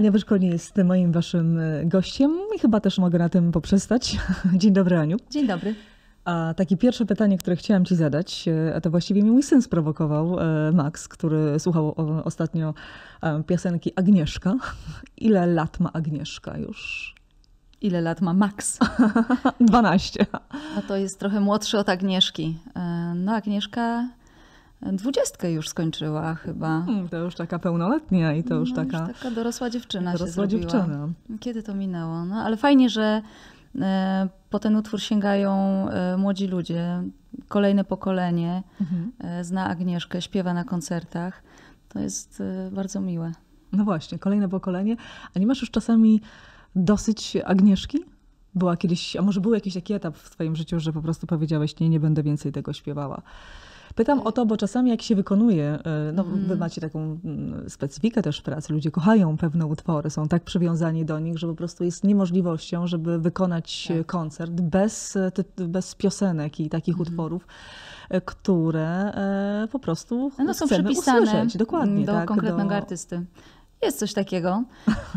Ania Wyszkolnie jest moim waszym e, gościem i chyba też mogę na tym poprzestać. Dzień dobry, Aniu. Dzień dobry. A takie pierwsze pytanie, które chciałam ci zadać, e, a to właściwie mi mój syn sprowokował, e, Max, który słuchał ostatnio piosenki Agnieszka. Ile lat ma Agnieszka już? Ile lat ma Max? 12. A to jest trochę młodszy od Agnieszki. No, Agnieszka dwudziestkę już skończyła chyba. Hmm, to już taka pełnoletnia i to no, już taka... Już taka dorosła dziewczyna dorosła się dziewczyna. Kiedy to minęło? No ale fajnie, że e, po ten utwór sięgają e, młodzi ludzie, kolejne pokolenie mhm. E, zna Agnieszkę, śpiewa na koncertach. To jest bardzo miłe. No właśnie, kolejne pokolenie. A nie masz już czasami dosyć Agnieszki? Była kiedyś, a może był jakiś taki etap w Twoim życiu, że po prostu powiedziałeś, nie, nie będę więcej tego śpiewała? Pytam mhm. o to, bo czasami jak się wykonuje, e, no mm. wy macie taką mm, specyfikę też pracy, ludzie kochają pewne utwory, są tak przywiązani do nich, że po prostu jest niemożliwością, żeby wykonać tak. koncert bez, e, bez piosenek i takich mm. utworów, e, które po prostu no, no są przypisane usłyszeć. Dokładnie, do tak, konkretnego do... artysty. Jest coś takiego,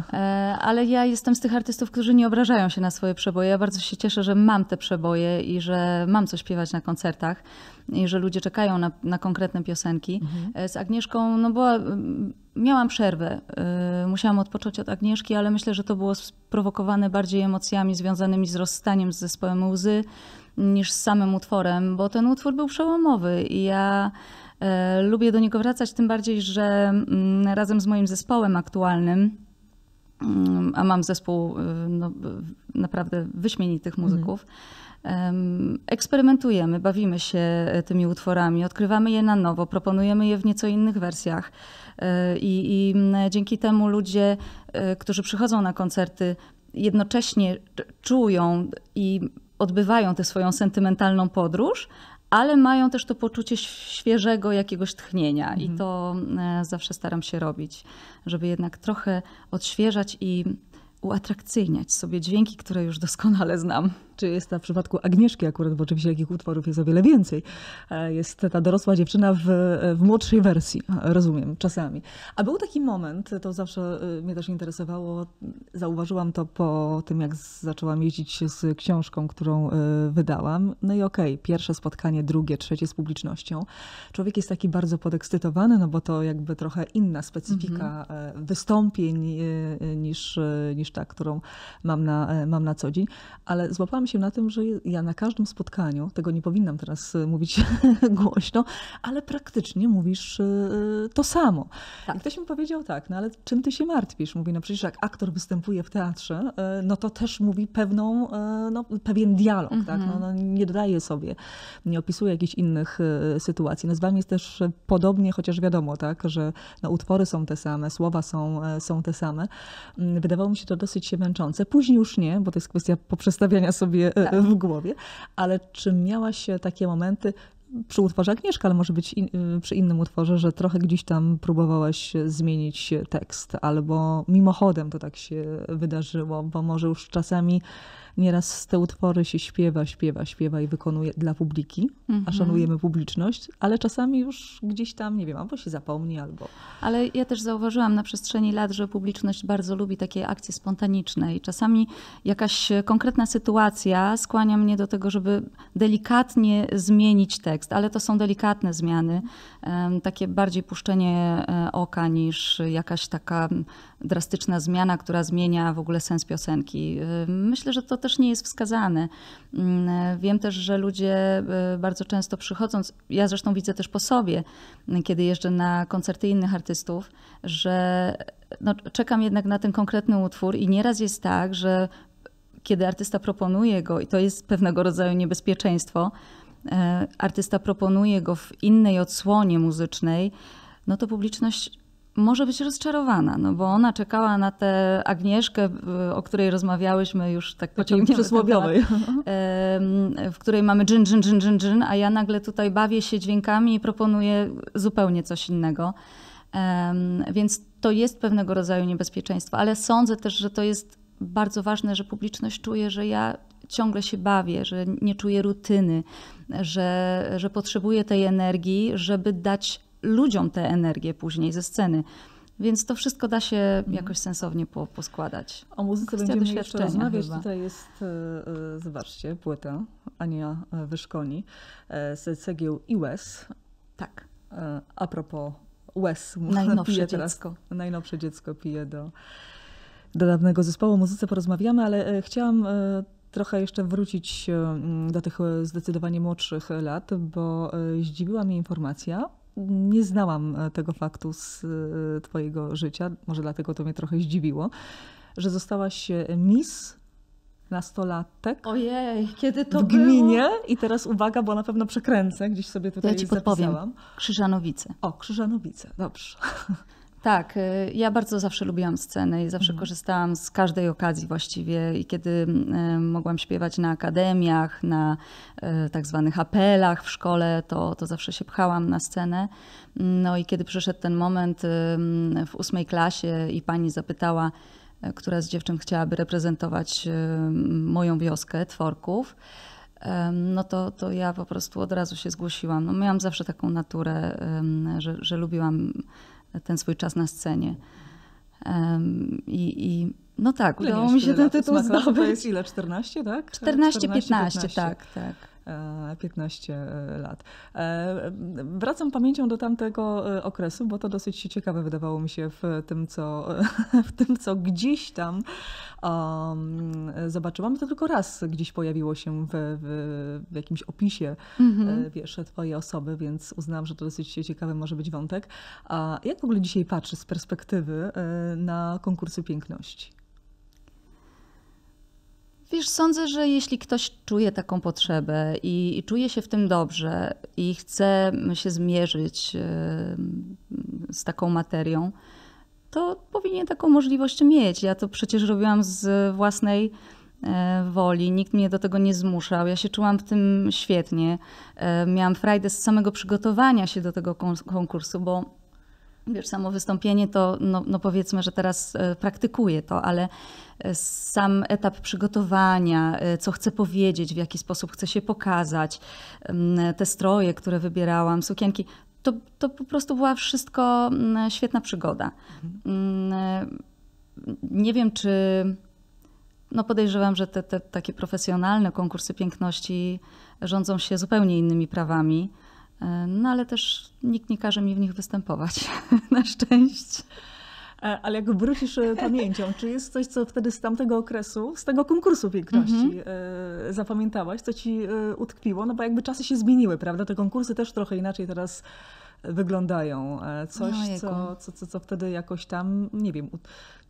ale ja jestem z tych artystów, którzy nie obrażają się na swoje przeboje. Ja bardzo się cieszę, że mam te przeboje i że mam co śpiewać na koncertach i że ludzie czekają na, na konkretne piosenki. Mhm. E, z Agnieszką no była, e, miałam przerwę, e, musiałam odpocząć od Agnieszki, ale myślę, że to było sprowokowane bardziej emocjami związanymi z rozstaniem z zespołem Łzy niż z samym utworem, bo ten utwór był przełomowy i ja lubię do niego wracać, tym bardziej, że mm, razem z moim zespołem aktualnym, Mm, a mam zespół y, no, naprawdę wyśmienitych mhm. muzyków. Eksperymentujemy, bawimy się e, tymi utworami, odkrywamy je na nowo, proponujemy je w nieco innych wersjach. E, I, i mm, dzięki temu ludzie, e, którzy przychodzą na koncerty, jednocześnie czują i odbywają tę swoją sentymentalną podróż, ale mają też to poczucie świeżego jakiegoś tchnienia mhm. i to e, zawsze staram się robić, żeby jednak trochę odświeżać i uatrakcyjniać sobie dźwięki, które już doskonale znam czy jest ta w przypadku Agnieszki akurat, bo oczywiście takich utworów jest o wiele więcej. E, jest ta dorosła dziewczyna w, e, w młodszej wersji, rozumiem, czasami. A był taki moment, to zawsze e, mnie też interesowało, zauważyłam to po tym, jak zaczęłam jeździć się z książką, którą wydałam. No i okej, okay, pierwsze spotkanie, drugie, trzecie z publicznością. Człowiek jest taki bardzo podekscytowany, no bo to jakby trochę inna specyfika mhm. wystąpień niż, niż ta, którą mam na, mam na co dzień. Ale złapałam się się na tym, że ja na każdym spotkaniu, tego nie powinnam teraz y, mówić głośno, ale praktycznie mówisz y, y, to samo. Tak. I ktoś mi powiedział tak, no ale czym ty się martwisz? Mówi, no przecież jak aktor występuje w teatrze, no to też mówi pewną, no, pewien dialog, tak? Mhm. No, no, nie dodaje sobie, nie opisuje jakichś innych sytuacji. No z wami jest też podobnie, chociaż wiadomo, tak, że no, utwory są te same, słowa są, e, są te same. Mm, wydawało mi się to dosyć męczące. Później już nie, bo to jest kwestia poprzestawiania sobie sobie e, tak. w głowie, ale czy miałaś e, takie momenty, przy utworze Agnieszka, ale może być in, y, przy innym utworze, że trochę gdzieś tam próbowałaś zmienić tekst, albo mimochodem to tak się wydarzyło, bo może już czasami nieraz te utwory się śpiewa, śpiewa, śpiewa i wykonuje dla publiki, mm -hmm. a mhm. szanujemy publiczność, ale czasami już gdzieś tam, nie wiem, albo się zapomni, albo... Ale ja też zauważyłam na przestrzeni lat, że publiczność bardzo lubi takie akcje spontaniczne i czasami jakaś konkretna sytuacja skłania mnie do tego, żeby delikatnie zmienić tekst ale to są delikatne zmiany, takie bardziej puszczenie e, oka niż jakaś taka drastyczna zmiana, która zmienia w ogóle sens piosenki. Myślę, że to też nie jest wskazane. Mm, e, wiem też, że ludzie e, bardzo często przychodząc, ja zresztą widzę też po sobie, kiedy jeżdżę na koncerty innych artystów, że no, czekam jednak na ten konkretny utwór i nieraz jest tak, że kiedy artysta proponuje go i to jest pewnego rodzaju niebezpieczeństwo, E, artysta proponuje go w innej odsłonie muzycznej, no to publiczność może być rozczarowana, no bo ona czekała na tę Agnieszkę, o której rozmawiałyśmy już tak pociągniemy przysłowiowej, e, w której mamy dżyn, dżyn, dżyn, dżyn, dżyn, a ja nagle tutaj bawię się dźwiękami i proponuję zupełnie coś innego. E, więc to jest pewnego rodzaju niebezpieczeństwo, ale sądzę też, że to jest bardzo ważne, że publiczność czuje, że ja ciągle się bawię, że nie czuję rutyny, że, że potrzebuję tej energii, żeby dać ludziom tę energię później ze sceny. Więc to wszystko da się mhm. jakoś sensownie po, poskładać. O muzyce Kwestia będziemy jeszcze rozmawiać. Chyba. Tutaj jest, e, e, zobaczcie, płyta Ania e, Wyszkoni z cegieł i łez. Tak. A propos łez. Najnowsze dziecko. Teraz, najnowsze dziecko pije do, do dawnego zespołu. O muzyce porozmawiamy, ale chciałam trochę jeszcze wrócić e, mm, do tych e, zdecydowanie młodszych lat, bo e, zdziwiła mnie informacja. Nie znałam tego faktu z Twojego życia, może dlatego to mnie trochę zdziwiło, że zostałaś Miss nastolatek. Ojej, kiedy to w gminie. Było? I teraz uwaga, bo na pewno przekręcę, gdzieś sobie tutaj ja ci podpowiem. Krzyżanowice. O, Krzyżanowice, dobrze. Tak, y, ja bardzo zawsze lubiłam scenę i zawsze mhm. korzystałam z każdej okazji właściwie. I kiedy y, mogłam śpiewać na akademiach, na y, tak zwanych apelach w szkole, to, to zawsze się pchałam na scenę. No i kiedy przyszedł ten moment w ósmej klasie i pani zapytała, która z dziewczyn chciałaby reprezentować moją wioskę Tworków, no to, to ja po prostu od razu się zgłosiłam. No miałam zawsze taką naturę, że, że lubiłam ten swój czas na scenie. Um, i, i, no tak, udało mi się ten tytuł zdobyć. To jest ile? 14, tak? 14, 15, tak, tak. 15 e, e, lat. E, wracam pamięcią do tamtego okresu, bo to dosyć ciekawe wydawało mi się w tym, co, w tym, co gdzieś tam um, zobaczyłam. To tylko raz gdzieś pojawiło się w, w, w jakimś opisie mm-hmm. wiesz, twojej osoby, więc uznałam, że to dosyć ciekawy może być wątek. A jak w ogóle dzisiaj patrzysz z perspektywy na konkursy piękności? Wiesz, sądzę, że jeśli ktoś czuje taką potrzebę i, i czuje się w tym dobrze i chce się zmierzyć z taką materią, to powinien taką możliwość mieć. Ja to przecież robiłam z własnej e, woli, nikt mnie do tego nie zmuszał. Ja się czułam w tym świetnie. E, miałam frajdę z samego przygotowania się do tego konkursu, bo Wiesz, samo wystąpienie to, no, no powiedzmy, że teraz e, praktykuję to, ale e, sam etap przygotowania, e, co chcę powiedzieć, w jaki sposób chcę się pokazać, te stroje, które wybierałam, sukienki, to, to po prostu była wszystko świetna przygoda. Mhm. Nie wiem, czy. No podejrzewam, że te, te takie profesjonalne konkursy piękności rządzą się zupełnie innymi prawami E, no ale też nikt nie każe mi w nich występować, na szczęście. E, ale jak wrócisz e, pamięcią, czy jest coś, co wtedy z tamtego okresu, z tego konkursu piękności mm -hmm. zapamiętałaś, co ci utkwiło? No bo jakby czasy się zmieniły, prawda? Te konkursy też trochę inaczej teraz wyglądają. Coś, no co, co, co, co wtedy jakoś tam, nie wiem,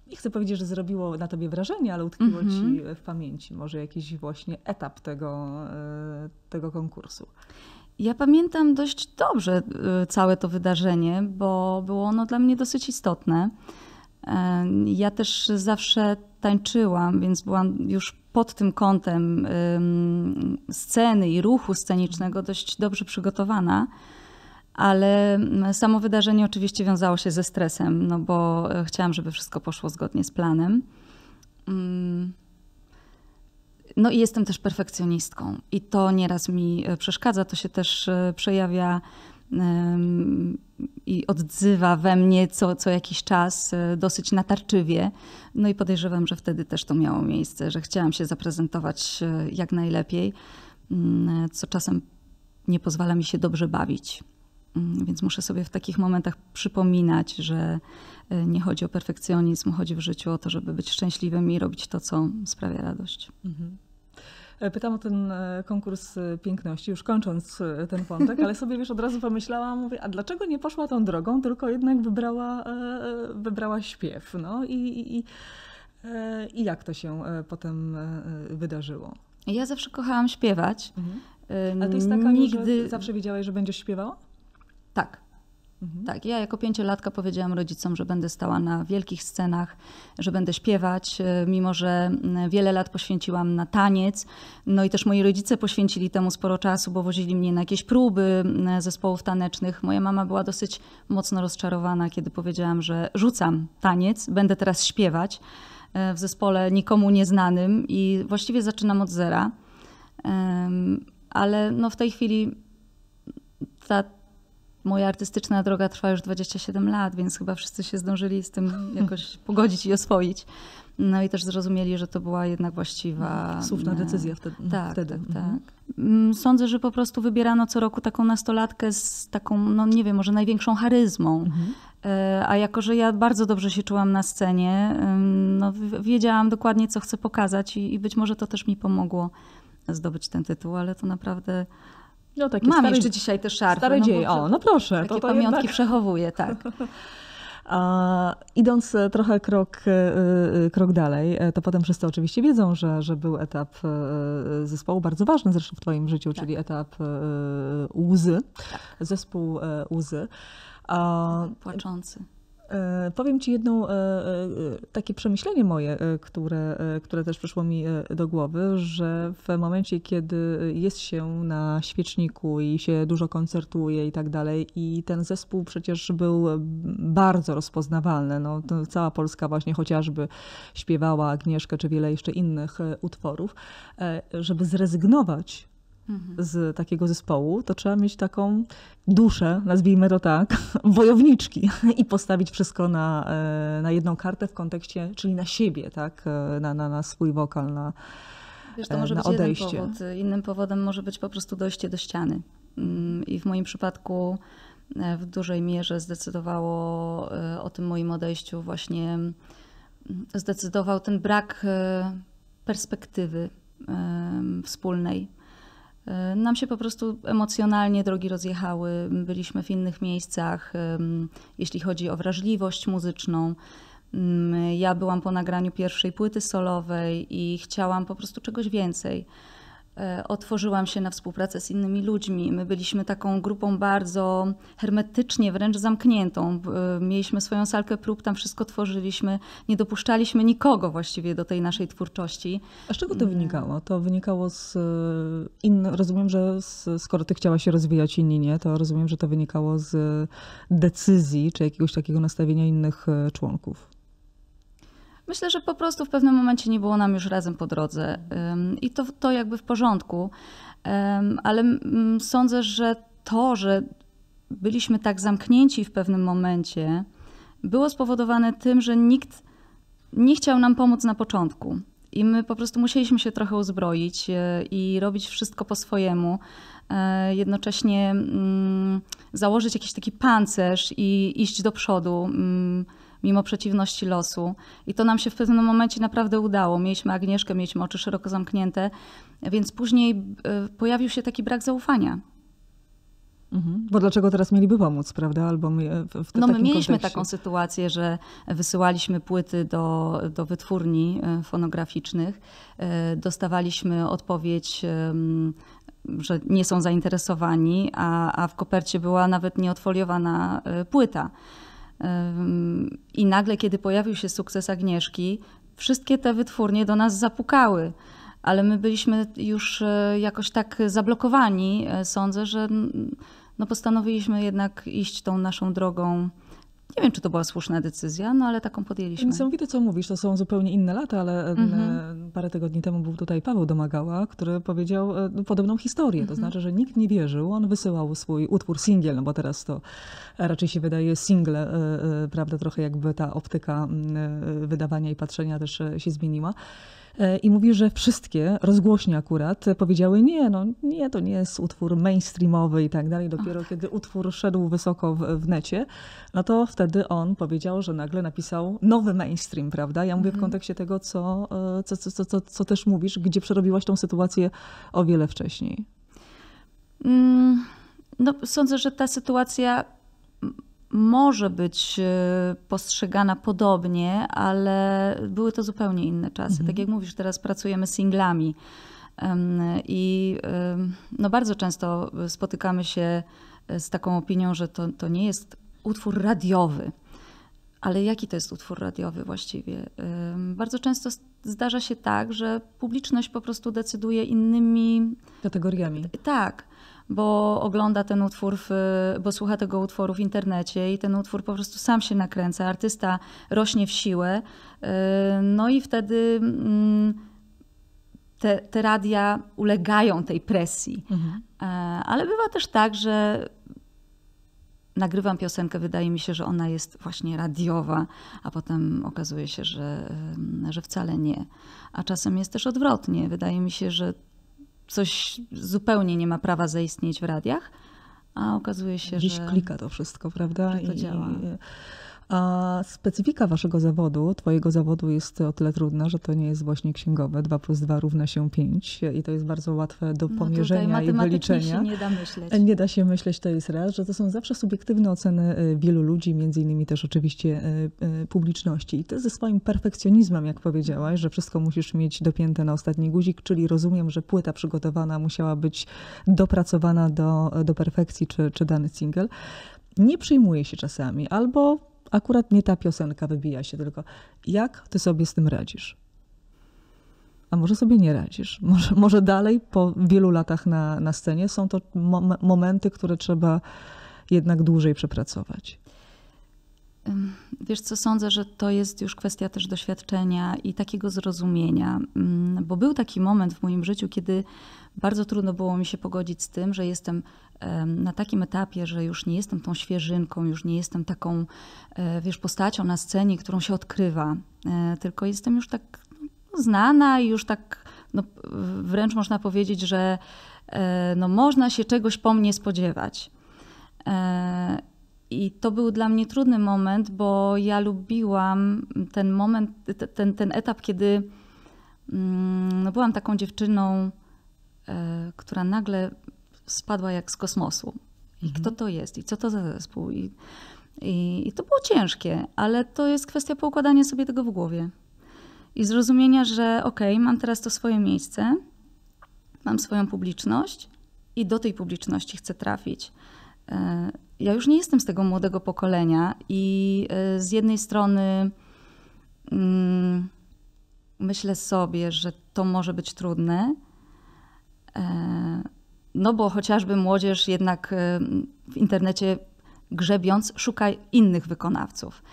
nie chcę powiedzieć, że zrobiło na tobie wrażenie, ale utkwiło mm -hmm. ci mhm. w pamięci może jakiś właśnie etap tego, tego konkursu. Ja pamiętam dość dobrze y, całe to wydarzenie, bo było ono dla mnie dosyć istotne. E, ja też zawsze tańczyłam, więc byłam już pod tym kątem sceny i ruchu scenicznego dość dobrze przygotowana. Ale mm, samo wydarzenie oczywiście wiązało się ze stresem, no bo e, chciałam, żeby wszystko poszło zgodnie z planem. Mm. No i jestem też perfekcjonistką i to nieraz mi e, przeszkadza, to się też e, przejawia i odzywa we mnie co, co jakiś czas e, dosyć natarczywie. No i podejrzewam, że wtedy też to miało miejsce, że chciałam się zaprezentować jak najlepiej, mm, co czasem nie pozwala mi się dobrze bawić. Mm, więc muszę sobie w takich momentach przypominać, że e, nie chodzi o perfekcjonizm, chodzi w życiu o to, żeby być szczęśliwym i robić to, co sprawia radość. Mhm. E, pytam o ten e, konkurs piękności, już kończąc ten wątek, ale sobie wiesz, od razu pomyślałam, mówię, a dlaczego nie poszła tą drogą, tylko jednak wybrała, wybrała śpiew. No i, i, i jak to się potem wydarzyło? Ja zawsze kochałam śpiewać. Mhm. A to jest taka, Nigdy... że zawsze wiedziałaś, że będziesz śpiewała? Tak. Mhm. Tak, ja jako pięciolatka powiedziałam rodzicom, że będę stała na wielkich scenach, że będę śpiewać, e, mimo że wiele lat poświęciłam na taniec. No i też moi rodzice poświęcili temu sporo czasu, bo wozili mnie na jakieś próby zespołów tanecznych. Moja mama była dosyć mocno rozczarowana, kiedy powiedziałam, że rzucam taniec, będę teraz śpiewać e, w zespole nikomu nieznanym i właściwie zaczynam od zera. Ale no w tej chwili ta moja artystyczna droga trwa już 27 lat, więc chyba wszyscy się zdążyli z tym jakoś pogodzić i oswoić. No i też zrozumieli, że to była jednak właściwa. Słuszna e, decyzja wtedy. Tak, tak wtedy. tak, tak. Sądzę, że po prostu wybierano co roku taką nastolatkę z taką, no nie wiem, może największą charyzmą. Mhm. E, a jako, że ja bardzo dobrze się czułam na scenie, no, wiedziałam dokładnie, co chcę pokazać, i, i być może to też mi pomogło zdobyć ten tytuł, ale to naprawdę no, takie Mam jeszcze dzisiaj te szarfy. Stare no, dzieje, o, no proszę. Takie to, to pamiątki jednak... przechowuję, tak. A idąc e, trochę krok, e, e, krok dalej, to potem wszyscy oczywiście wiedzą, że, że był etap zespołu bardzo ważny zresztą w Twoim życiu, tak. czyli etap łzy, tak. zespół łzy. Płaczący. E, powiem Ci jedno e, e, takie przemyślenie moje, które, które też przyszło mi do głowy, że w momencie, kiedy jest się na świeczniku i się dużo koncertuje i tak dalej, i ten zespół przecież był bardzo rozpoznawalny, no, cała Polska właśnie chociażby śpiewała Agnieszkę czy wiele jeszcze innych utworów, żeby zrezygnować z takiego zespołu, to trzeba mieć taką duszę, nazwijmy to tak, wojowniczki i postawić wszystko na, e, na jedną kartę w kontekście, czyli na siebie, tak? E, na, na, na swój wokal, na, Wiesz, to e, może być odejście. Jeden powód. Innym powodem może być po prostu dojście do ściany. Mm, I w moim przypadku w dużej mierze zdecydowało o tym moim odejściu właśnie mm, zdecydował ten brak perspektywy wspólnej E, nam się po prostu emocjonalnie drogi rozjechały, byliśmy w innych miejscach, jeśli chodzi o wrażliwość muzyczną. Mm, ja byłam po nagraniu pierwszej płyty solowej i chciałam po prostu czegoś więcej. E, otworzyłam się na współpracę z innymi ludźmi. My byliśmy taką grupą bardzo hermetycznie, wręcz zamkniętą. E, mieliśmy swoją salkę prób, tam wszystko tworzyliśmy. Nie dopuszczaliśmy nikogo właściwie do tej naszej twórczości. A z czego to e, wynikało? To wynikało z in, rozumiem, że z, skoro ty chciałaś się rozwijać, inni nie, to rozumiem, że to wynikało z decyzji czy jakiegoś takiego nastawienia innych członków. Myślę, że po prostu w pewnym momencie nie było nam już razem po drodze i to, to jakby w porządku, ale mm, sądzę, że to, że byliśmy tak zamknięci w pewnym momencie, było spowodowane tym, że nikt nie chciał nam pomóc na początku. I my po prostu musieliśmy się trochę uzbroić e, i robić wszystko po swojemu, e, jednocześnie mm, założyć jakiś taki pancerz i iść do przodu. Mm, mimo przeciwności losu. I to nam się w pewnym momencie naprawdę udało. Mieliśmy Agnieszkę, mieliśmy oczy szeroko zamknięte, więc później e, pojawił się taki brak zaufania. Mhm. Bo dlaczego teraz mieliby pomóc, prawda? Albo e, w te, No my mieliśmy kontekście. taką sytuację, że wysyłaliśmy płyty do, do wytwórni e, fonograficznych, dostawaliśmy odpowiedź że nie są zainteresowani, a, a w kopercie była nawet nieodfoliowana płyta. I nagle, kiedy pojawił się sukces Agnieszki, wszystkie te wytwórnie do nas zapukały. Ale my byliśmy już e, jakoś tak zablokowani, e, sądzę, że mm, no postanowiliśmy jednak iść tą naszą drogą nie wiem, czy to była słuszna decyzja, no ale taką podjęliśmy. Niesamowite, co mówisz, to są zupełnie inne lata, ale e, mhm. E, parę tygodni temu był tutaj Paweł Domagała, który powiedział e, no, podobną historię. Mhm. To znaczy, że nikt nie wierzył, on wysyłał swój utwór singiel, no bo teraz to raczej się wydaje single, prawda, trochę jakby ta optyka mm, wydawania i patrzenia też się zmieniła. E, i mówi, że wszystkie, rozgłośnie akurat, powiedziały nie, no nie, to nie jest utwór mainstreamowy i tak dalej. Dopiero tak. kiedy utwór szedł wysoko w, w, necie, no to wtedy on powiedział, że nagle napisał nowy mainstream, prawda? Ja mówię w mhm. kontekście tego, co, e, co, co, co, co, co też mówisz, gdzie przerobiłaś tą sytuację o wiele wcześniej. Mm, no, sądzę, że ta sytuacja może być e, postrzegana podobnie, ale były to zupełnie inne czasy. Mhm. Tak jak mówisz, teraz pracujemy singlami. I no bardzo często spotykamy się e, z taką opinią, że to, to nie jest utwór radiowy. Ale jaki to jest utwór radiowy właściwie? Bardzo często zdarza się tak, że publiczność po prostu decyduje innymi kategoriami. Tak bo ogląda ten utwór, w, bo słucha tego utworu w internecie i ten utwór po prostu sam się nakręca, artysta rośnie w siłę. Y, no i wtedy mm, te, te radia ulegają tej presji. Mhm. E, ale bywa też tak, że nagrywam piosenkę, wydaje mi się, że ona jest właśnie radiowa, a potem okazuje się, że, że wcale nie. A czasem jest też odwrotnie. Wydaje mi się, że coś zupełnie nie ma prawa zaistnieć w radiach, a okazuje się, że. Gdzieś klika to wszystko, prawda? To I, działa. I, a specyfika waszego zawodu, twojego zawodu jest o tyle trudna, że to nie jest właśnie księgowe. 2 plus 2 równa się 5 i to jest bardzo łatwe do no pomierzenia i wyliczenia. nie da myśleć. Nie da się myśleć, to jest raz, że to są zawsze subiektywne oceny y, wielu ludzi, między innymi też oczywiście y, y, publiczności. I ty ze swoim perfekcjonizmem, jak powiedziałaś, że wszystko musisz mieć dopięte na ostatni guzik, czyli rozumiem, że płyta przygotowana musiała być dopracowana do, do perfekcji, czy, czy dany single. Nie przyjmuje się czasami, albo akurat nie ta piosenka wybija się, tylko jak ty sobie z tym radzisz? A może sobie nie radzisz? Może, może dalej po wielu latach na, na scenie są to mom momenty, które trzeba jednak dłużej przepracować. Wiesz co, sądzę, że to jest już kwestia też doświadczenia i takiego zrozumienia, mm, bo był taki moment w moim życiu, kiedy bardzo trudno było mi się pogodzić z tym, że jestem na takim etapie, że już nie jestem tą świeżynką, już nie jestem taką, e, wiesz, postacią na scenie, którą się odkrywa, e, tylko jestem już tak no, znana i już tak, no, wręcz można powiedzieć, że e, no, można się czegoś po mnie spodziewać. I to był dla mnie trudny moment, bo ja lubiłam ten moment, ten, ten etap, kiedy mm, no, byłam taką dziewczyną, która nagle spadła jak z kosmosu. I mhm. kto to jest, i co to za zespół. I, i, I to było ciężkie, ale to jest kwestia poukładania sobie tego w głowie i zrozumienia, że okej, okay, mam teraz to swoje miejsce, mam swoją publiczność i do tej publiczności chcę trafić. E, ja już nie jestem z tego młodego pokolenia i e, z jednej strony mm, myślę sobie, że to może być trudne. E, no bo chociażby młodzież jednak e, w internecie grzebiąc szuka innych wykonawców.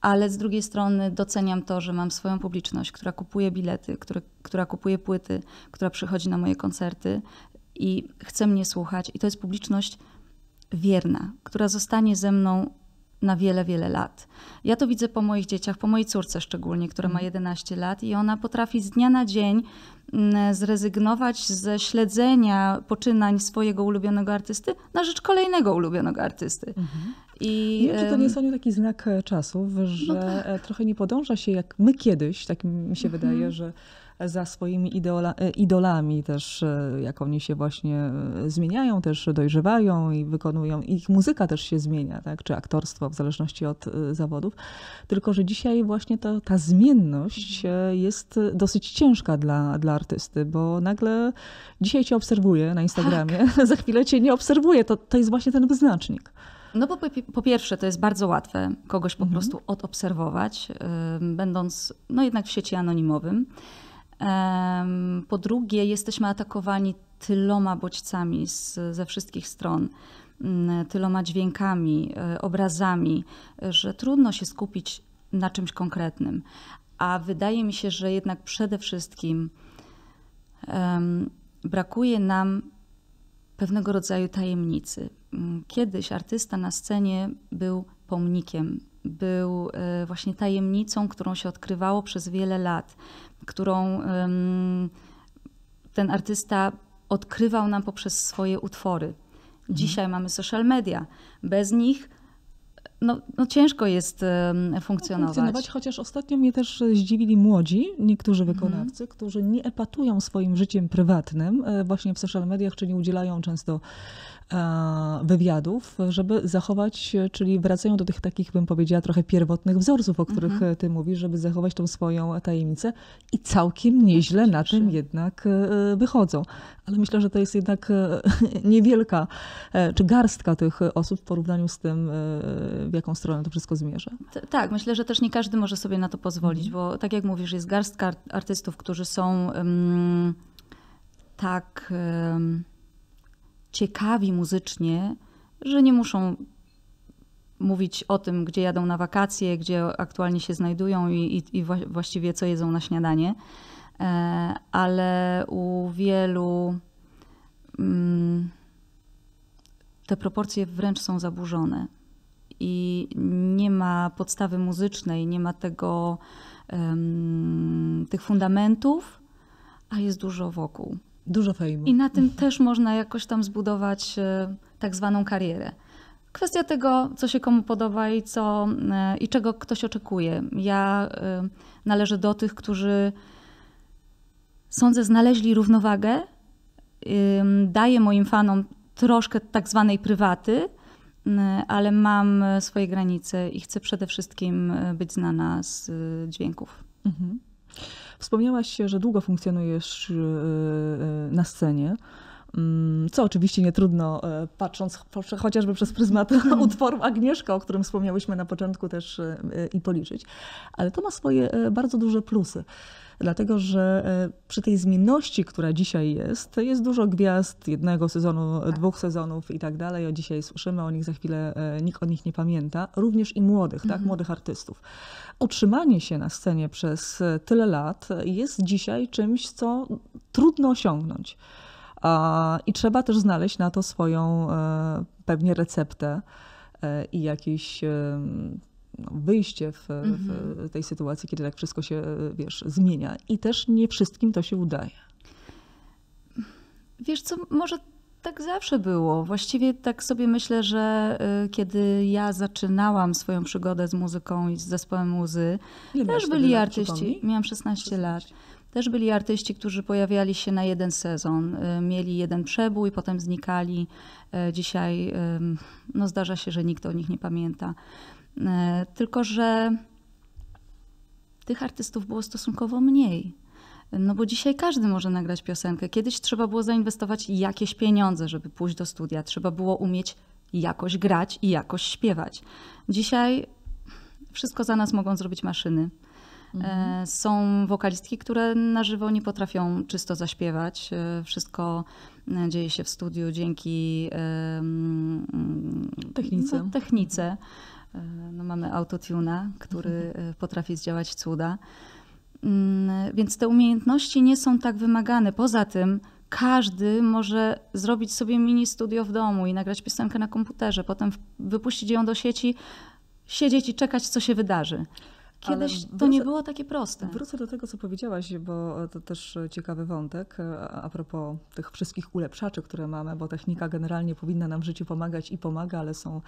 Ale z drugiej strony doceniam to, że mam swoją publiczność, która kupuje bilety, która kupuje płyty, która przychodzi na moje koncerty i chce mnie słuchać. I to jest publiczność wierna, która zostanie ze mną na wiele, wiele lat. Ja to widzę po moich dzieciach, po mojej córce szczególnie, która ma 11 mm. lat i ona potrafi z dnia na dzień mm, zrezygnować ze śledzenia poczynań swojego ulubionego artysty na rzecz kolejnego ulubionego artysty. Mhm. I, nie wiem, czy to nie jest Aniu taki znak e, czasów, no że no tak. trochę nie podąża się jak my kiedyś, tak mi się mhm. wydaje, że za swoimi idola, e, idolami też, jak oni się właśnie zmieniają, też dojrzewają i wykonują. Ich muzyka też się zmienia, tak? czy aktorstwo, w zależności od zawodów. Tylko, że dzisiaj właśnie to, ta zmienność mhm. jest dosyć ciężka dla, dla artysty, bo nagle dzisiaj cię obserwuję na Instagramie, tak. za chwilę cię nie obserwuję. To, to jest właśnie ten wyznacznik. No bo po, po, pierwsze to jest bardzo łatwe kogoś po mhm. prostu odobserwować, będąc no jednak w sieci anonimowym. Po drugie jesteśmy atakowani tyloma bodźcami z, ze wszystkich stron mm, tyloma dźwiękami, y, obrazami, że trudno się skupić na czymś konkretnym. A wydaje mi się, że jednak przede wszystkim um, brakuje nam pewnego rodzaju tajemnicy. Mm, kiedyś artysta na scenie był pomnikiem, był e, właśnie tajemnicą, którą się odkrywało przez wiele lat, którą ten artysta odkrywał nam poprzez swoje utwory. Mhm. Dzisiaj mhm. mamy social media. Bez nich no, no ciężko jest funkcjonować. funkcjonować. Chociaż ostatnio mnie też e, zdziwili młodzi, niektórzy mhm. wykonawcy, którzy nie epatują swoim życiem prywatnym e, właśnie w social mediach, czyli udzielają często E, wywiadów, żeby zachować, czyli wracają do tych takich, bym powiedziała, trochę pierwotnych wzorców, o których mhm. ty mówisz, żeby zachować tą swoją tajemnicę i całkiem nieźle na tym jednak e, wychodzą. Ale myślę, że to jest jednak e, niewielka, czy garstka tych osób w porównaniu z tym, w jaką stronę to wszystko zmierza. tak, myślę, że też nie każdy może sobie na to pozwolić, mhm. bo tak jak mówisz, jest garstka artystów, którzy są um, tak... Um, ciekawi muzycznie, że nie muszą mówić o tym, gdzie jadą na wakacje, gdzie aktualnie się znajdują i, i, i właściwie co jedzą na śniadanie. E, ale u wielu mm, te proporcje wręcz są zaburzone i nie ma podstawy muzycznej, nie ma tego, tych fundamentów, a jest dużo wokół. Dużo fejmu. I na tym też można jakoś tam zbudować e, tak zwaną karierę. Kwestia tego, co się komu podoba i, co, e, i czego ktoś oczekuje. Ja e, należę do tych, którzy sądzę znaleźli równowagę. Daję moim fanom troszkę tak zwanej prywaty, ale mam swoje granice i chcę przede wszystkim być znana z dźwięków. Mhm. Wspomniałaś, że długo funkcjonujesz e, e, na scenie. Mm, co oczywiście nie trudno, e, patrząc chociażby przez pryzmat hmm. utworu Agnieszka, o którym wspomniałyśmy na początku też i policzyć, ale to ma swoje bardzo duże plusy dlatego że e, przy tej zmienności, która dzisiaj jest, jest dużo gwiazd jednego sezonu, tak. dwóch sezonów i tak dalej. O dzisiaj słyszymy o nich, za chwilę e, nikt o nich nie pamięta. Również i młodych, tak? mhm. tak, młodych artystów. Utrzymanie się na scenie przez e, tyle lat jest dzisiaj czymś, co trudno osiągnąć. I trzeba też znaleźć na to swoją pewnie receptę i jakiś no, wyjście w, w, mhm. tej sytuacji, kiedy tak wszystko się, wiesz, zmienia. I też nie wszystkim to się udaje. Wiesz co, może tak zawsze było. Właściwie tak sobie myślę, że y, kiedy ja zaczynałam swoją przygodę z muzyką i z zespołem muzy, Ile też byli artyści. Przypomnij? Miałam 16, 16 lat. Też byli artyści, którzy pojawiali się na jeden sezon. Y, mieli jeden przebój, potem znikali. Y, dzisiaj no, zdarza się, że nikt o nich nie pamięta. E, tylko, że tych artystów było stosunkowo mniej. No bo dzisiaj każdy może nagrać piosenkę. Kiedyś trzeba było zainwestować jakieś pieniądze, żeby pójść do studia. Trzeba było umieć jakoś grać i jakoś śpiewać. Dzisiaj wszystko za nas mogą zrobić maszyny. E, mhm. Są wokalistki, które na żywo nie potrafią czysto zaśpiewać. E, wszystko dzieje się w studiu dzięki technice. No, technice. E, no, mamy autotuna, który mhm. e, potrafi zdziałać cuda. Mm, więc te umiejętności nie są tak wymagane. Poza tym każdy może zrobić sobie mini studio w domu i nagrać piosenkę na komputerze, potem wypuścić ją do sieci, siedzieć i czekać, co się wydarzy. Kiedyś wrócę, to nie było takie proste. Wrócę do tego, co powiedziałaś, bo to też ciekawy wątek e, a propos tych wszystkich ulepszaczy, które mamy, bo technika generalnie powinna nam w życiu pomagać i pomaga, ale są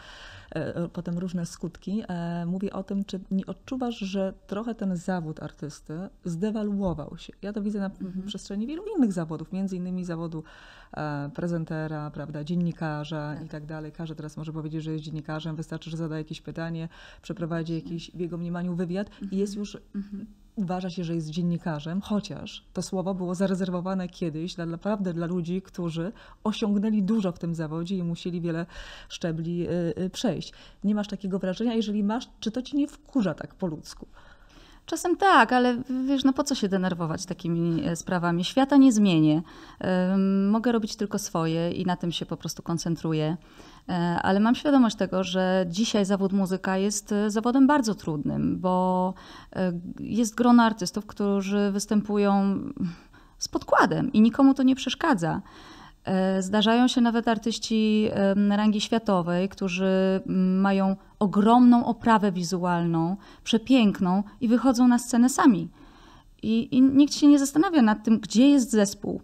e, potem różne skutki. E, mówię o tym, czy nie odczuwasz, że trochę ten zawód artysty zdewaluował się. Ja to widzę na mhm. przestrzeni wielu innych zawodów, między innymi zawodu E, prezentera, prawda, dziennikarza tak. i tak dalej. Każdy teraz może powiedzieć, że jest dziennikarzem, wystarczy, że zada jakieś pytanie, przeprowadzi tak. jakiś w jego mniemaniu wywiad mhm. i jest już mhm uważa się, że jest dziennikarzem, chociaż to słowo było zarezerwowane kiedyś dla, naprawdę dla ludzi, którzy osiągnęli dużo w tym zawodzie i musieli wiele szczebli y, y, przejść. Nie masz takiego wrażenia, jeżeli masz, czy to ci nie wkurza tak po ludzku? Czasem tak, ale wiesz, no po co się denerwować takimi e, sprawami? Świata nie zmienię. E, mogę robić tylko swoje i na tym się po prostu koncentruję. E, ale mam świadomość tego, że dzisiaj zawód muzyka jest zawodem bardzo trudnym, bo jest grono artystów, którzy występują z podkładem i nikomu to nie przeszkadza. E, zdarzają się nawet artyści rangi światowej, którzy mają ogromną oprawę wizualną, przepiękną i wychodzą na scenę sami. I, i nikt się nie zastanawia nad tym, gdzie jest zespół.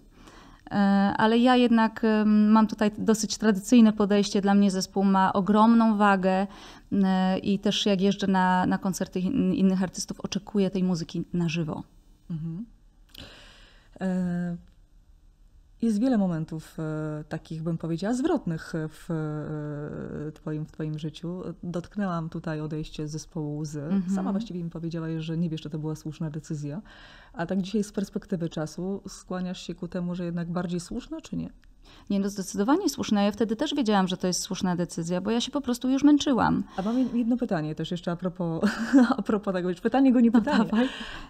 E, ale ja jednak mam tutaj dosyć tradycyjne podejście. Dla mnie zespół ma ogromną wagę e, i też jak jeżdżę na, na koncerty innych artystów, oczekuję tej muzyki na żywo. Mhm. E jest wiele momentów e, takich, bym powiedziała, zwrotnych w, e, twoim, w Twoim życiu. Dotknęłam tutaj odejście z zespołu łzy. Mm -hmm. Sama właściwie mi powiedziałaś, że nie wiesz, czy to była słuszna decyzja. A tak dzisiaj z perspektywy czasu skłaniasz się ku temu, że jednak bardziej słuszna, czy nie? Nie, no zdecydowanie słuszna. Ja wtedy też wiedziałam, że to jest słuszna decyzja, bo ja się po prostu już męczyłam. A mam jedno pytanie też jeszcze a propos, a propos tego, już pytanie go nie pytałam, no,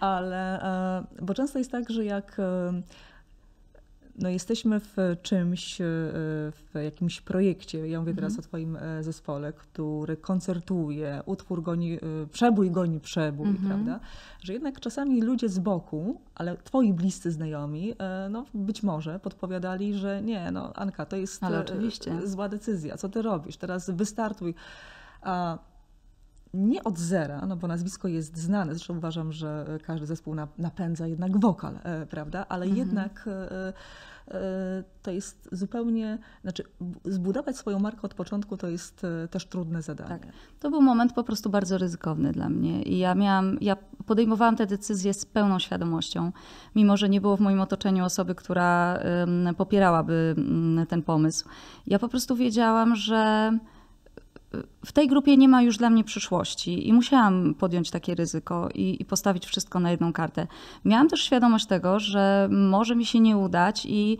ale e, bo często jest tak, że jak e, no jesteśmy w czymś, e, w jakimś projekcie, ja mówię teraz mm o Twoim e, zespole, który koncertuje, utwór goni, e, przebój goni przebój, mm-hmm. prawda? Że jednak czasami ludzie z boku, ale Twoi bliscy znajomi, no być może podpowiadali, że nie, no Anka, to jest zła decyzja, co Ty robisz, teraz wystartuj. A nie od zera, no bo nazwisko jest znane, zresztą uważam, że e, każdy zespół napędza jednak wokal, e, prawda, ale mhm. jednak e, to jest zupełnie, znaczy zbudować swoją markę od początku to jest też trudne zadanie. Tak. To był moment po prostu bardzo ryzykowny dla mnie i ja miałam, ja podejmowałam te decyzje z pełną świadomością, mimo że nie było w moim otoczeniu osoby, która popierałaby mm, ten pomysł. Ja po prostu wiedziałam, że w tej grupie nie ma już dla mnie przyszłości i musiałam podjąć takie ryzyko i, i, postawić wszystko na jedną kartę. Miałam też świadomość tego, że może mi się nie udać i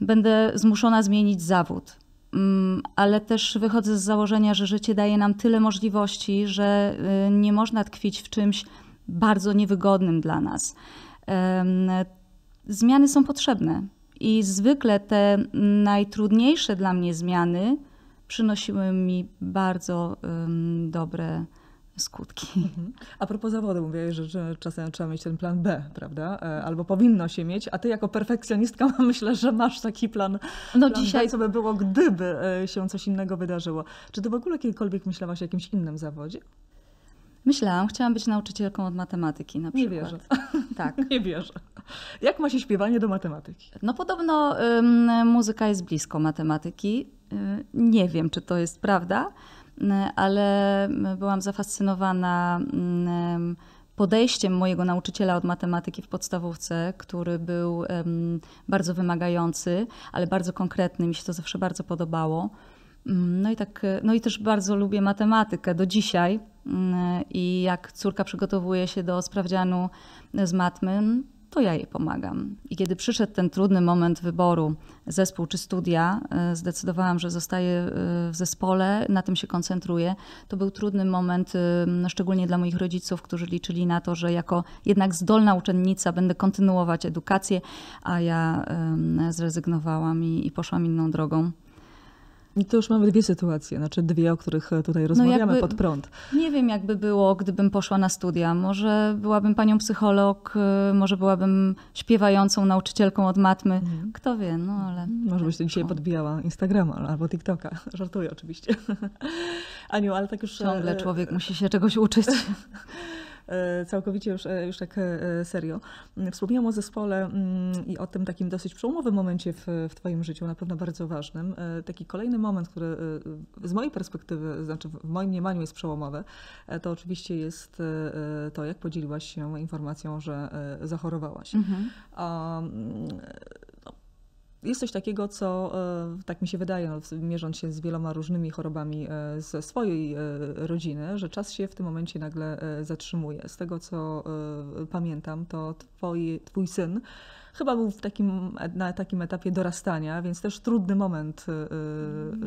będę zmuszona zmienić zawód. Mm, ale też wychodzę z założenia, że życie daje nam tyle możliwości, że y, nie można tkwić w czymś bardzo niewygodnym dla nas. Zmiany są potrzebne i zwykle te najtrudniejsze dla mnie zmiany przynosiły mi bardzo um, dobre skutki. Mhm. A propos zawodu, mówiłeś, że, że czasem trzeba mieć ten plan B, prawda? E, albo powinno się mieć, a ty jako perfekcjonistka myślę, że masz taki plan, no plan dzisiaj... B, co by było, gdyby e, się coś innego wydarzyło. Czy ty w ogóle kiedykolwiek myślałaś o jakimś innym zawodzie? Myślałam, chciałam być nauczycielką od matematyki na przykład. Nie wierzę. Tak. Nie wierzę. Jak ma się śpiewanie do matematyki? No podobno muzyka jest blisko matematyki. Yy, nie wiem, czy to jest prawda, yy, ale yy, byłam zafascynowana podejściem mojego nauczyciela od matematyki w podstawówce, który był bardzo wymagający, ale bardzo konkretny. Mi się to zawsze bardzo podobało. No i, tak, no i też bardzo lubię matematykę do dzisiaj i jak córka przygotowuje się do sprawdzianu z matmy, to ja jej pomagam. I kiedy przyszedł ten trudny moment wyboru zespół czy studia, e, zdecydowałam, że zostaję e, w zespole, na tym się koncentruję. To był trudny moment, e, no, szczególnie dla moich rodziców, którzy liczyli na to, że jako jednak zdolna uczennica będę kontynuować edukację, a ja zrezygnowałam i, i poszłam inną drogą. I to już mamy dwie sytuacje, znaczy dwie, o których e, tutaj no rozmawiamy no jakby, pod prąd. Nie wiem, jakby było, gdybym poszła na studia. Może byłabym panią psycholog, e, może byłabym śpiewającą nauczycielką od matmy. Mhm. Kto wie, no ale. Może byś to tak, dzisiaj no. podbijała Instagrama albo TikToka. Żartuję oczywiście. Aniu, ale tak już. Ciągle e, człowiek musi się czegoś uczyć. E, całkowicie już, e, już tak e, serio. Wspomniałam o zespole mm, i o tym takim dosyć przełomowym momencie w, w Twoim życiu, na pewno bardzo ważnym. Taki kolejny moment, który z mojej perspektywy, znaczy w moim mniemaniu jest przełomowy, to oczywiście jest to, jak podzieliłaś się informacją, że zachorowałaś. Mhm. Mm, jest coś takiego, co e, tak mi się wydaje, no, mierząc się z wieloma różnymi chorobami e, ze swojej e, rodziny, że czas się w tym momencie nagle zatrzymuje. Z tego, co pamiętam, to twój twój syn chyba był w takim, na takim etapie dorastania, więc też trudny moment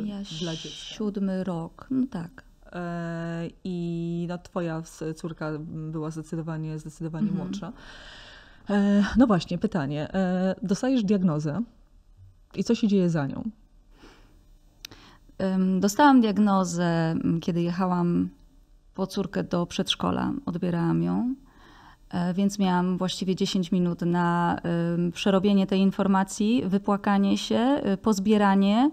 ja dla dziecka. Siódmy rok, no tak. I no, twoja córka była zdecydowanie, zdecydowanie mhm. młodsza. No właśnie, pytanie. Dostajesz diagnozę, i co się dzieje za nią? Dostałam diagnozę, kiedy jechałam po córkę do przedszkola, odbierałam ją, e, więc miałam właściwie 10 minut na przerobienie tej informacji, wypłakanie się, e, pozbieranie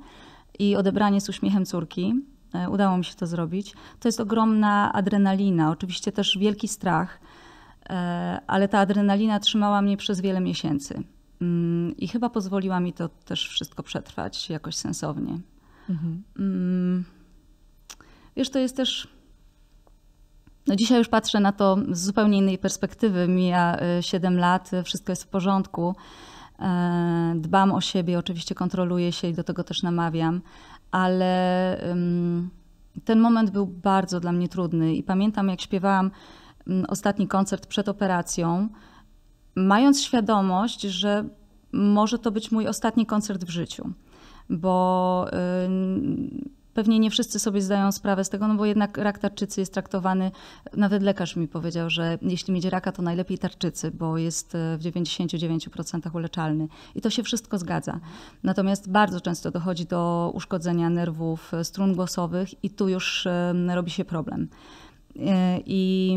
i odebranie z uśmiechem córki. E, udało mi się to zrobić. To jest ogromna adrenalina, oczywiście też wielki strach, ale ta adrenalina trzymała mnie przez wiele miesięcy. Mm, I chyba pozwoliła mi to też wszystko przetrwać jakoś sensownie. Mhm. Mm, wiesz, to jest też. No dzisiaj już patrzę na to z zupełnie innej perspektywy. Mija 7 e, lat, e, wszystko jest w porządku. E, dbam o siebie, oczywiście kontroluję się i do tego też namawiam, ale ten moment był bardzo dla mnie trudny i pamiętam, jak śpiewałam mm, ostatni koncert przed operacją mając świadomość, że może to być mój ostatni koncert w życiu, bo y, pewnie nie wszyscy sobie zdają sprawę z tego, no bo jednak rak tarczycy jest traktowany, nawet lekarz mi powiedział, że jeśli mieć raka, to najlepiej tarczycy, bo jest y, w 99% uleczalny. I to się wszystko zgadza. Natomiast bardzo często dochodzi do uszkodzenia nerwów, strun głosowych i tu już y, robi się problem. I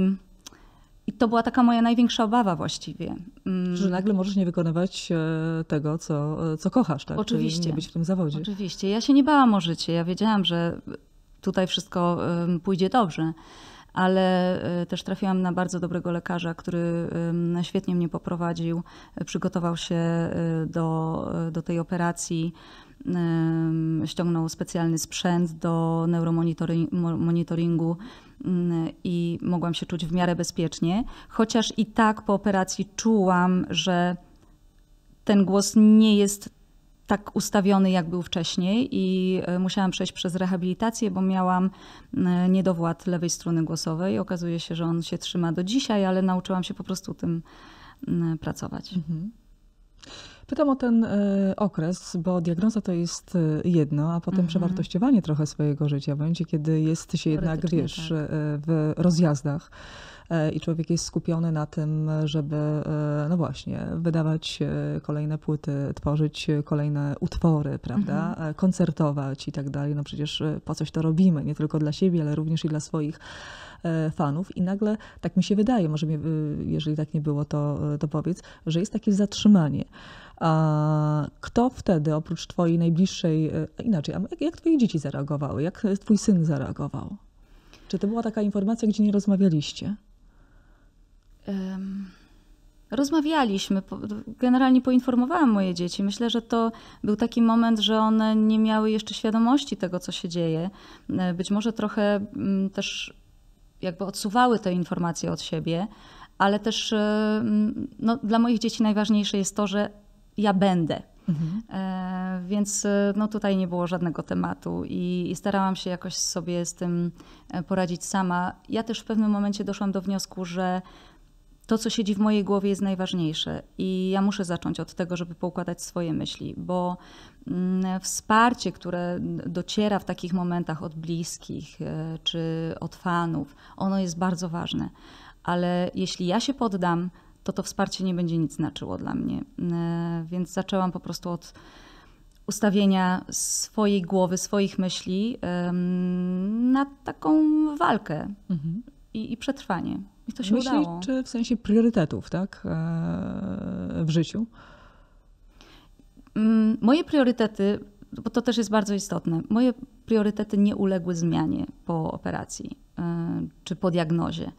i to była taka moja największa obawa właściwie. Mm. Że nagle możesz nie wykonywać e, tego, co, e, co kochasz, tak? Oczywiście. Czyli nie być w tym zawodzie. Oczywiście. Ja się nie bałam o życie. Ja wiedziałam, że tutaj wszystko pójdzie dobrze. Ale e, też trafiłam na bardzo dobrego lekarza, który świetnie mnie poprowadził, przygotował się do, do tej operacji ściągnął specjalny sprzęt do neuromonitoringu, Mm, i mogłam się czuć w miarę bezpiecznie, chociaż i tak po operacji czułam, że ten głos nie jest tak ustawiony, jak był wcześniej, i e, musiałam przejść przez rehabilitację, bo miałam e, niedowład lewej strony głosowej. Okazuje się, że on się trzyma do dzisiaj, ale nauczyłam się po prostu tym mm, pracować. Mhm. Pytam o ten e, okres, bo diagnoza to jest e, jedno, a potem mm przewartościowanie trochę swojego życia w momencie, kiedy jest się jednak, wiesz, tak. E, w rozjazdach i człowiek jest skupiony na tym, żeby, no właśnie, wydawać kolejne płyty, tworzyć kolejne utwory, prawda, mhm. koncertować i tak dalej. No przecież po coś to robimy, nie tylko dla siebie, ale również i dla swoich fanów i nagle, tak mi się wydaje, może mi, jeżeli tak nie było, to, to powiedz, że jest takie zatrzymanie. A Kto wtedy, oprócz twojej najbliższej, e, inaczej, jak twoje dzieci zareagowały? Jak e, twój syn zareagował? Czy to była taka informacja, gdzie nie rozmawialiście? Um rozmawialiśmy. Generalnie poinformowałam moje dzieci. Myślę, że to był taki moment, że one nie miały jeszcze świadomości tego, co się dzieje. E, być może trochę mm, też jakby odsuwały te informacje od siebie, ale też mm, no, dla moich dzieci najważniejsze jest to, że ja będę. Mhm. E, więc e, no, tutaj nie było żadnego tematu i, i, starałam się jakoś sobie z tym e, poradzić sama. Ja też w pewnym momencie doszłam do wniosku, że to, co siedzi w mojej głowie, jest najważniejsze i ja muszę zacząć od tego, żeby poukładać swoje myśli, bo mm, wsparcie, które dociera w takich momentach od bliskich e, czy od fanów, ono jest bardzo ważne. Ale jeśli ja się poddam, to to wsparcie nie będzie nic znaczyło dla mnie. E, więc zaczęłam po prostu od ustawienia swojej głowy, swoich myśli na taką walkę mhm. i, i, przetrwanie. I to się Myśli, udało. czy w sensie priorytetów, tak? E, w życiu? Mm, moje priorytety, bo to też jest bardzo istotne, moje priorytety nie uległy zmianie po operacji e, czy po diagnozie.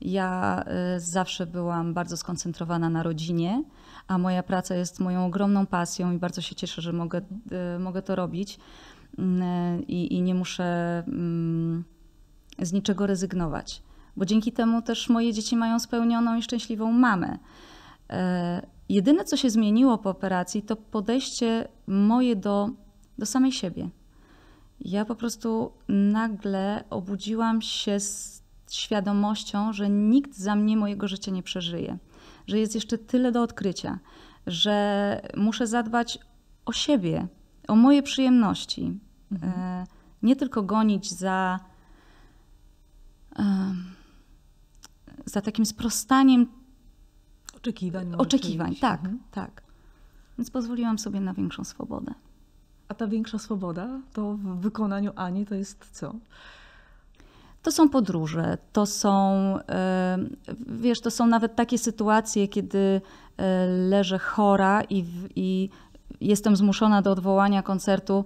Ja y, zawsze byłam bardzo skoncentrowana na rodzinie, a moja praca jest moją ogromną pasją i bardzo się cieszę, że mogę, y, mogę to robić y, i, i nie muszę mm, z niczego rezygnować, bo dzięki temu też moje dzieci mają spełnioną i szczęśliwą mamę. Jedyne, co się zmieniło po operacji, to podejście moje do, do samej siebie. Ja po prostu nagle obudziłam się z świadomością, że nikt za mnie mojego życia nie przeżyje, że jest jeszcze tyle do odkrycia, że muszę zadbać o siebie, o moje przyjemności. Mhm. E, nie tylko gonić za, e, za takim sprostaniem oczekiwań. oczekiwań, tak, mhm. tak. Więc pozwoliłam sobie na większą swobodę. A ta większa swoboda to w wykonaniu Ani to jest co? To są podróże, to są, e, wiesz, to są nawet takie sytuacje, kiedy e, leżę chora i, i jestem zmuszona do odwołania koncertu.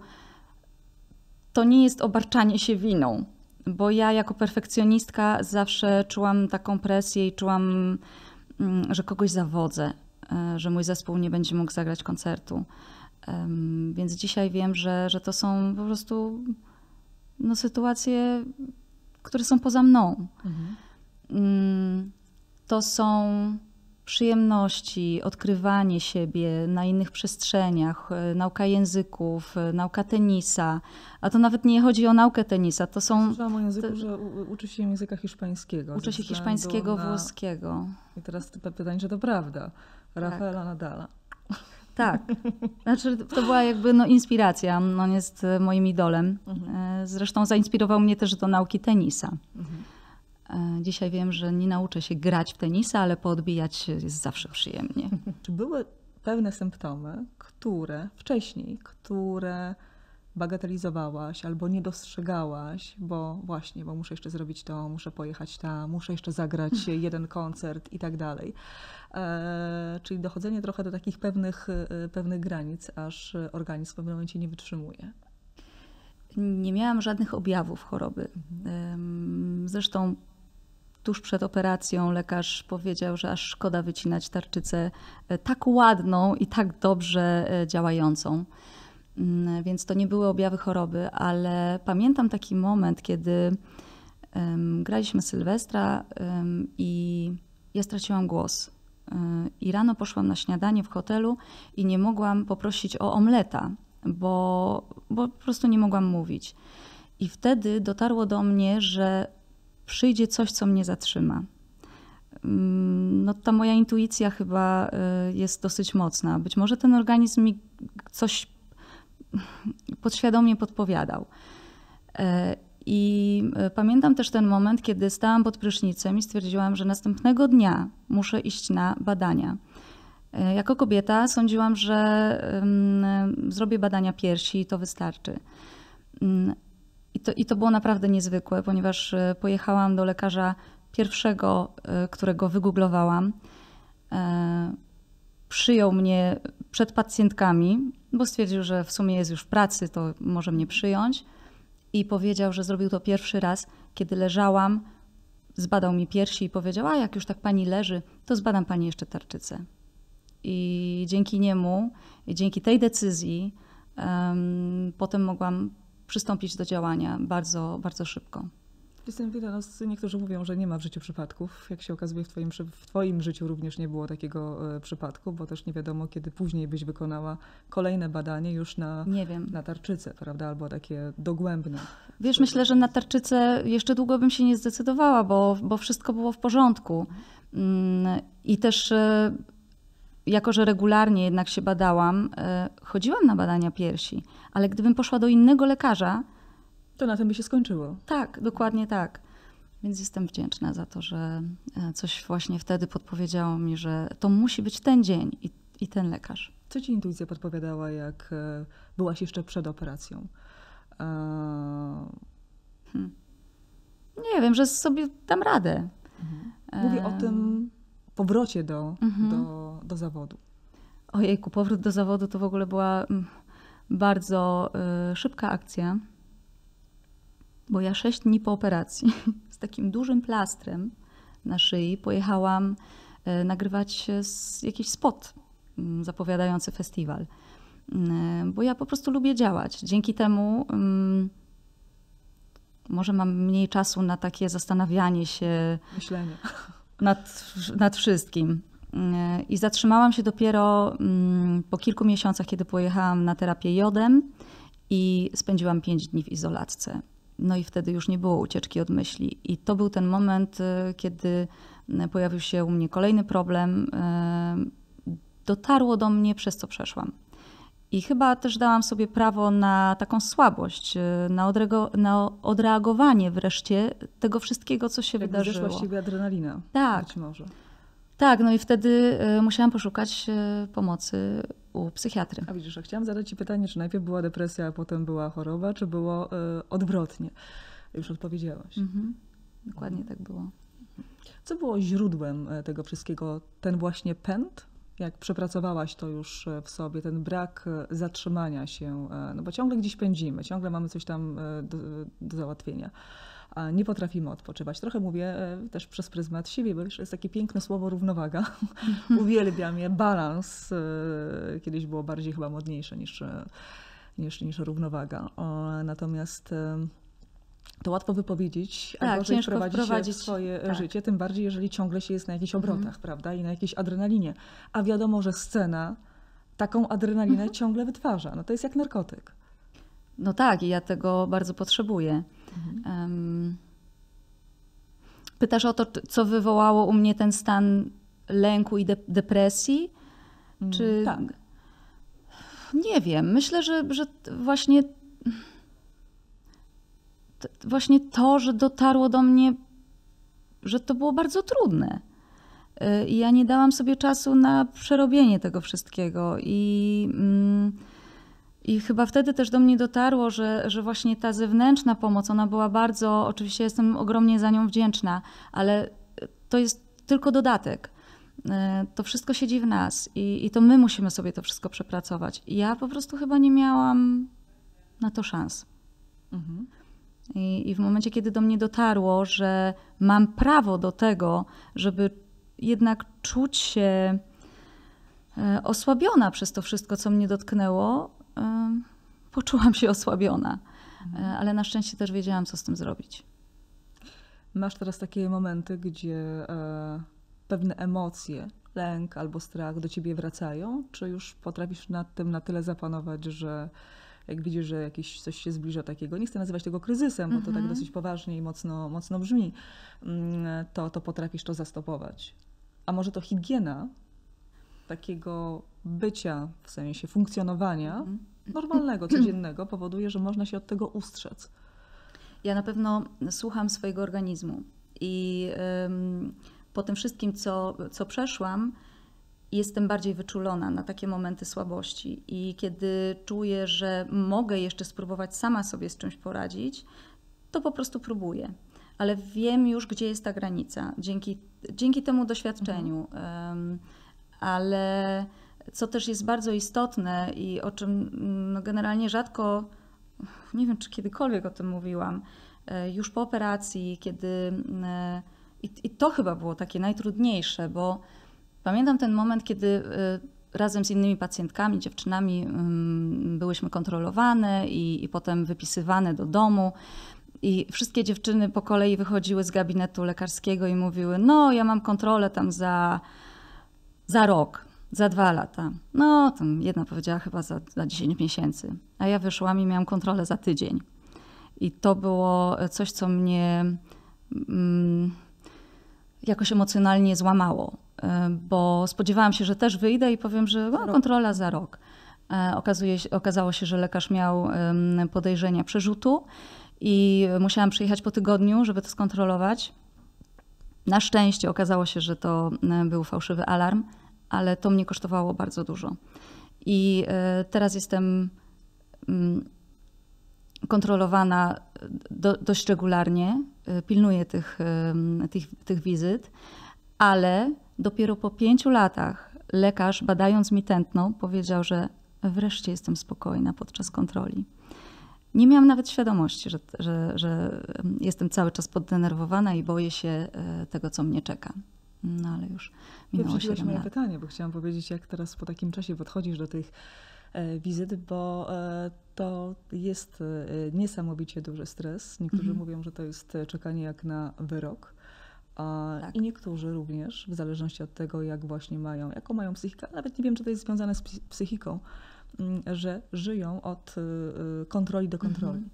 To nie jest obarczanie się winą, bo ja jako perfekcjonistka zawsze czułam taką presję i czułam, mm, że kogoś zawodzę, e, że mój zespół nie będzie mógł zagrać koncertu. Więc dzisiaj wiem, że, że to są po prostu no, sytuacje które są poza mną. Mhm. Mm, to są przyjemności, odkrywanie siebie na innych przestrzeniach, e, nauka języków, e, nauka tenisa. A to nawet nie chodzi o naukę tenisa, to są... Słyszałam o języku, te... że uczy się języka hiszpańskiego. Uczy się hiszpańskiego, na... włoskiego. I teraz pytanie, czy to prawda? Tak. Rafaela tak. Nadala. Tak. Znaczy, to była jakby no, inspiracja. On jest e, moim idolem. Mhm. E, zresztą zainspirował mnie też do nauki tenisa. Mhm. E, dzisiaj wiem, że nie nauczę się grać w tenisa, ale poodbijać jest zawsze przyjemnie. Czy były pewne symptomy, które wcześniej, które bagatelizowałaś albo nie dostrzegałaś, bo właśnie, bo muszę jeszcze zrobić to, muszę pojechać tam, muszę jeszcze zagrać hmm. jeden koncert i tak dalej. E, czyli dochodzenie trochę do takich pewnych, e, pewnych granic, aż organizm w pewnym momencie nie wytrzymuje. Nie miałam żadnych objawów choroby. Mhm. Zresztą tuż przed operacją lekarz powiedział, że aż szkoda wycinać tarczycę e, tak ładną i tak dobrze działającą. Mm, więc to nie były objawy choroby, ale pamiętam taki moment, kiedy um, graliśmy Sylwestra um, i ja straciłam głos. E, I rano poszłam na śniadanie w hotelu i nie mogłam poprosić o omleta, bo, bo po prostu nie mogłam mówić. I wtedy dotarło do mnie, że przyjdzie coś, co mnie zatrzyma. Mm, no, ta moja intuicja chyba e, jest dosyć mocna. Być może ten organizm mi coś podświadomie podpowiadał. E, I e, pamiętam też ten moment, kiedy stałam pod prysznicem i stwierdziłam, że następnego dnia muszę iść na badania. E, jako kobieta sądziłam, że zrobię badania piersi i to wystarczy. Mm, I to, I to było naprawdę niezwykłe, ponieważ pojechałam do lekarza pierwszego, którego wygooglowałam. Przyjął mnie przed pacjentkami, no bo stwierdził, że w sumie jest już w pracy, to może mnie przyjąć. I powiedział, że zrobił to pierwszy raz, kiedy leżałam, zbadał mi piersi i powiedział: A jak już tak pani leży, to zbadam pani jeszcze tarczycę. I dzięki niemu, i dzięki tej decyzji, um, potem mogłam przystąpić do działania bardzo, bardzo szybko. Jestem wieloscy, niektórzy mówią, że nie ma w życiu przypadków. Jak się okazuje, w twoim, w twoim życiu również nie było takiego e, przypadku, bo też nie wiadomo, kiedy później byś wykonała kolejne badanie już na, nie wiem. na tarczycę, prawda? Albo takie dogłębne. Wiesz, myślę, że na tarczycę jeszcze długo bym się nie zdecydowała, bo, bo wszystko było w porządku. Mm, I też e, jako że regularnie jednak się badałam, e, chodziłam na badania piersi, ale gdybym poszła do innego lekarza, to na tym by się skończyło. Tak, dokładnie tak. Więc jestem wdzięczna za to, że e, coś właśnie wtedy podpowiedziało mi, że to musi być ten dzień i, i ten lekarz. Co ci intuicja podpowiadała, jak e, byłaś jeszcze przed operacją? E, hmm. Nie wiem, że sobie dam radę. Mhm. Mówię o tym powrocie do, mhm. do, do zawodu. Ojejku, powrót do zawodu to w ogóle była mm, bardzo y, szybka akcja bo ja sześć dni po operacji z takim dużym plastrem na szyi pojechałam e, nagrywać jakiś spot mm, zapowiadający festiwal. Mm, e, bo ja po prostu lubię działać. Dzięki temu mm, może mam mniej czasu na takie zastanawianie się Myślenie. Nad, nad wszystkim. E, I zatrzymałam się dopiero po kilku miesiącach, kiedy pojechałam na terapię jodem i spędziłam pięć dni w izolatce. No i wtedy już nie było ucieczki od myśli. I to był ten moment, y, kiedy y, pojawił się u mnie kolejny problem. Y, dotarło do mnie, przez co przeszłam. I chyba też dałam sobie prawo na taką słabość, na, odrego- na odreagowanie wreszcie tego wszystkiego, co się Jak wydarzyło. Jak siebie adrenalina. Tak. Być może. Tak, no i wtedy musiałam poszukać pomocy u psychiatry. A widzisz, a chciałam zadać Ci pytanie, czy najpierw była depresja, a potem była choroba, czy było y, odwrotnie? Już odpowiedziałaś. Mhm. Dokładnie tak było. Co było źródłem e, tego wszystkiego? Ten właśnie pęd? Jak przepracowałaś to już e, w sobie, ten brak zatrzymania się, no bo ciągle gdzieś pędzimy, ciągle mamy coś tam do, do załatwienia a nie potrafimy odpoczywać. Trochę mówię e, też przez pryzmat siebie, bo jest takie piękne słowo równowaga. Mhm. Uwielbiam je, balans. E, kiedyś było bardziej chyba modniejsze niż, e, niż, niż równowaga. Natomiast to łatwo wypowiedzieć, tak, a gorzej prowadzić, prowadzić swoje tak. życie, tym bardziej jeżeli ciągle się jest na jakichś mhm. obrotach, mhm. prawda, i na jakiejś adrenalinie. A wiadomo, że scena taką adrenalinę mhm. ciągle wytwarza. No to jest jak narkotyk. No tak, i ja tego bardzo potrzebuję. Mhm. Pytasz o to, co wywołało u mnie ten stan lęku i de depresji? Mm, czy... Tak. Nie wiem. Myślę, że, że właśnie, właśnie to, że dotarło do mnie, że to było bardzo trudne. Y, I ja nie dałam sobie czasu na przerobienie tego wszystkiego. I. Mm, i chyba wtedy też do mnie dotarło, że, że właśnie ta zewnętrzna pomoc, ona była bardzo, oczywiście jestem ogromnie za nią wdzięczna, ale to jest tylko dodatek. E, to wszystko siedzi w nas i, i to my musimy sobie to wszystko przepracować. I ja po prostu chyba nie miałam na to szans. Mhm. I, I w momencie, kiedy do mnie dotarło, że mam prawo do tego, żeby jednak czuć się e, osłabiona przez to wszystko, co mnie dotknęło, poczułam się osłabiona, e, ale na szczęście też wiedziałam, co z tym zrobić. Masz teraz takie momenty, gdzie e, pewne emocje, lęk albo strach do ciebie wracają? Czy już potrafisz nad tym na tyle zapanować, że jak widzisz, że jakieś coś się zbliża takiego, nie chcę nazywać tego kryzysem, bo mm -hmm. to tak mhm. dosyć poważnie i mocno, mocno brzmi, mm, to, to potrafisz to zastopować. A może to higiena takiego bycia, w sensie funkcjonowania normalnego, codziennego, powoduje, że można się od tego ustrzec. Ja na pewno słucham swojego organizmu i po tym wszystkim, co, co przeszłam, jestem bardziej wyczulona na takie momenty słabości. I kiedy czuję, że mogę jeszcze spróbować sama sobie z czymś poradzić, to po prostu próbuję. Ale wiem już, gdzie jest ta granica dzięki, dzięki temu doświadczeniu. Mhm ale co też jest bardzo istotne i o czym mm, no, generalnie rzadko, nie wiem czy kiedykolwiek o tym mówiłam, e, już po operacji, kiedy. E, I, to chyba było takie najtrudniejsze, bo pamiętam ten moment, kiedy e, razem z innymi pacjentkami, dziewczynami mm, byłyśmy kontrolowane i, i potem wypisywane do domu. I wszystkie dziewczyny po kolei wychodziły z gabinetu lekarskiego i mówiły: No, ja mam kontrolę tam za za rok, za dwa lata. No, tam jedna powiedziała chyba za, za 10 miesięcy, a ja wyszłam i miałam kontrolę za tydzień. I to było e, coś, co mnie mm, jakoś emocjonalnie złamało, e, bo spodziewałam się, że też wyjdę i powiem, że no, kontrola za rok. E, okazuje, okazało się, że lekarz miał podejrzenia przerzutu i musiałam przyjechać po tygodniu, żeby to skontrolować. Na szczęście okazało się, że to e, był fałszywy alarm, ale to mnie kosztowało bardzo dużo. I e, teraz jestem mm, kontrolowana e, do, dość regularnie, pilnuję tych, tych, tych wizyt, ale dopiero po pięciu latach lekarz, badając mi tętno, powiedział, że wreszcie jestem spokojna podczas kontroli nie miałam nawet świadomości, że, że, że jestem cały czas poddenerwowana i boję się e, tego, co mnie czeka. No ale już minęło się. To moje pytanie, bo chciałam powiedzieć, jak teraz po takim czasie podchodzisz do tych e, wizyt, bo e, to jest niesamowicie duży stres. Niektórzy mhm. mówią, że to jest czekanie jak na wyrok. A, tak. I niektórzy również, w zależności od tego, jak właśnie mają, jaką mają psychikę, nawet nie wiem, czy to jest związane z psychiką, Mm, że żyją od y, y, kontroli do kontroli. Mhm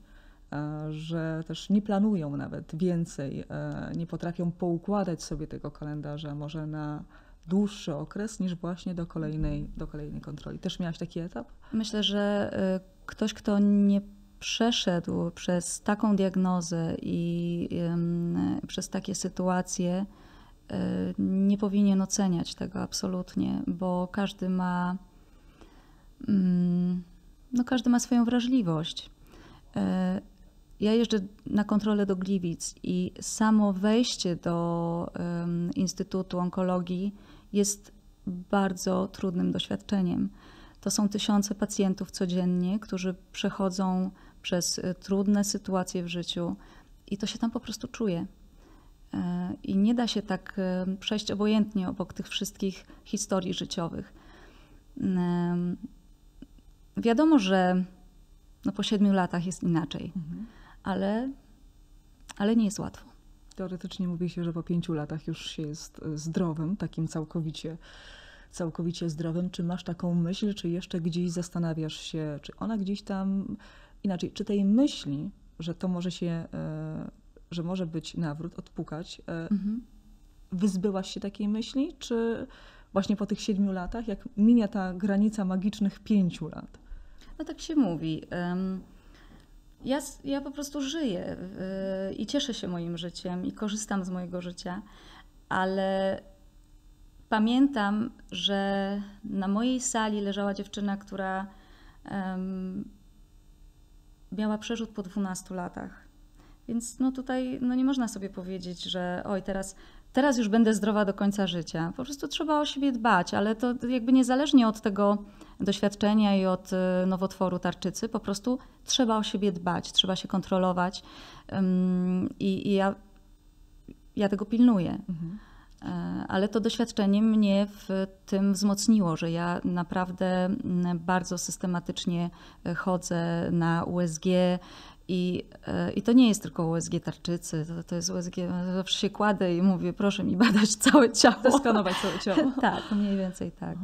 że też nie planują nawet więcej, e, nie potrafią poukładać sobie tego kalendarza może na dłuższy okres niż właśnie do kolejnej, mhm. do kolejnej kontroli. Też miałaś taki etap? Myślę, że e, ktoś, kto nie przeszedł przez taką diagnozę i przez takie sytuacje, e, nie powinien oceniać tego absolutnie, bo każdy ma Mm, no każdy ma swoją wrażliwość. E, ja jeżdżę na kontrolę do Gliwic i samo wejście do Instytutu Onkologii jest bardzo trudnym doświadczeniem. To są tysiące pacjentów codziennie, którzy przechodzą przez e, trudne sytuacje w życiu i to się tam po prostu czuje. E, I nie da się tak przejść obojętnie obok tych wszystkich historii życiowych wiadomo, że no po siedmiu latach jest inaczej, mhm. ale, ale nie jest łatwo. Teoretycznie mówi się, że po pięciu latach już się jest e, zdrowym, takim całkowicie, całkowicie zdrowym. Czy masz taką myśl, czy jeszcze gdzieś zastanawiasz się, czy ona gdzieś tam inaczej, czy tej myśli, że to może się, e, że może być nawrót, odpukać, e, mhm. wyzbyłaś się takiej myśli, czy właśnie po tych siedmiu latach, jak minie ta granica magicznych pięciu lat? No tak się mówi. Ja, ja po prostu żyję i cieszę się moim życiem i korzystam z mojego życia, ale pamiętam, że na mojej sali leżała dziewczyna, która miała przerzut po 12 latach. Więc no tutaj no nie można sobie powiedzieć, że oj, teraz teraz już będę zdrowa do końca życia. Po prostu trzeba o siebie dbać, ale to jakby niezależnie od tego doświadczenia i od y, nowotworu tarczycy, po prostu trzeba o siebie dbać, trzeba się kontrolować. I, i ja, ja tego pilnuję. Mhm. E, ale to doświadczenie mnie w tym wzmocniło, że ja naprawdę bardzo systematycznie y, chodzę na USG, i, e, I to nie jest tylko USG tarczycy, to, to jest USG, zawsze się kładę i mówię, proszę mi badać całe ciało. Deskanować całe ciało. tak, mniej więcej tak.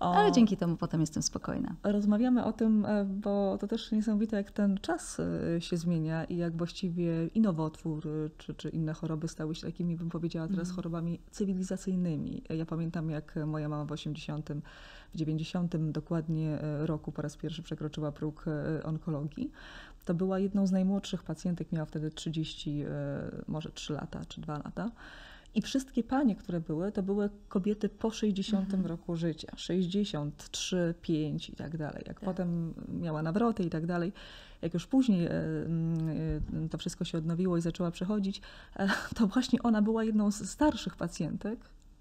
O... Ale dzięki temu potem jestem spokojna. Rozmawiamy o tym, e, bo to też niesamowite, jak ten czas e, się zmienia i jak właściwie i nowotwór, czy, czy inne choroby stały się takimi, bym powiedziała teraz, mm. chorobami cywilizacyjnymi. Ja pamiętam, jak moja mama w 80 w 90 dokładnie e, roku po raz pierwszy przekroczyła próg e, onkologii. To była jedną z najmłodszych pacjentek, miała wtedy 30, e, może 3 lata czy 2 lata. I wszystkie panie, które były, to były kobiety po 60 mhm. roku życia. 63, 5 i tak dalej. Jak tak. potem miała nawroty i tak dalej. Jak już później mm, to wszystko się odnowiło i zaczęła przechodzić, to właśnie ona była jedną z starszych pacjentek,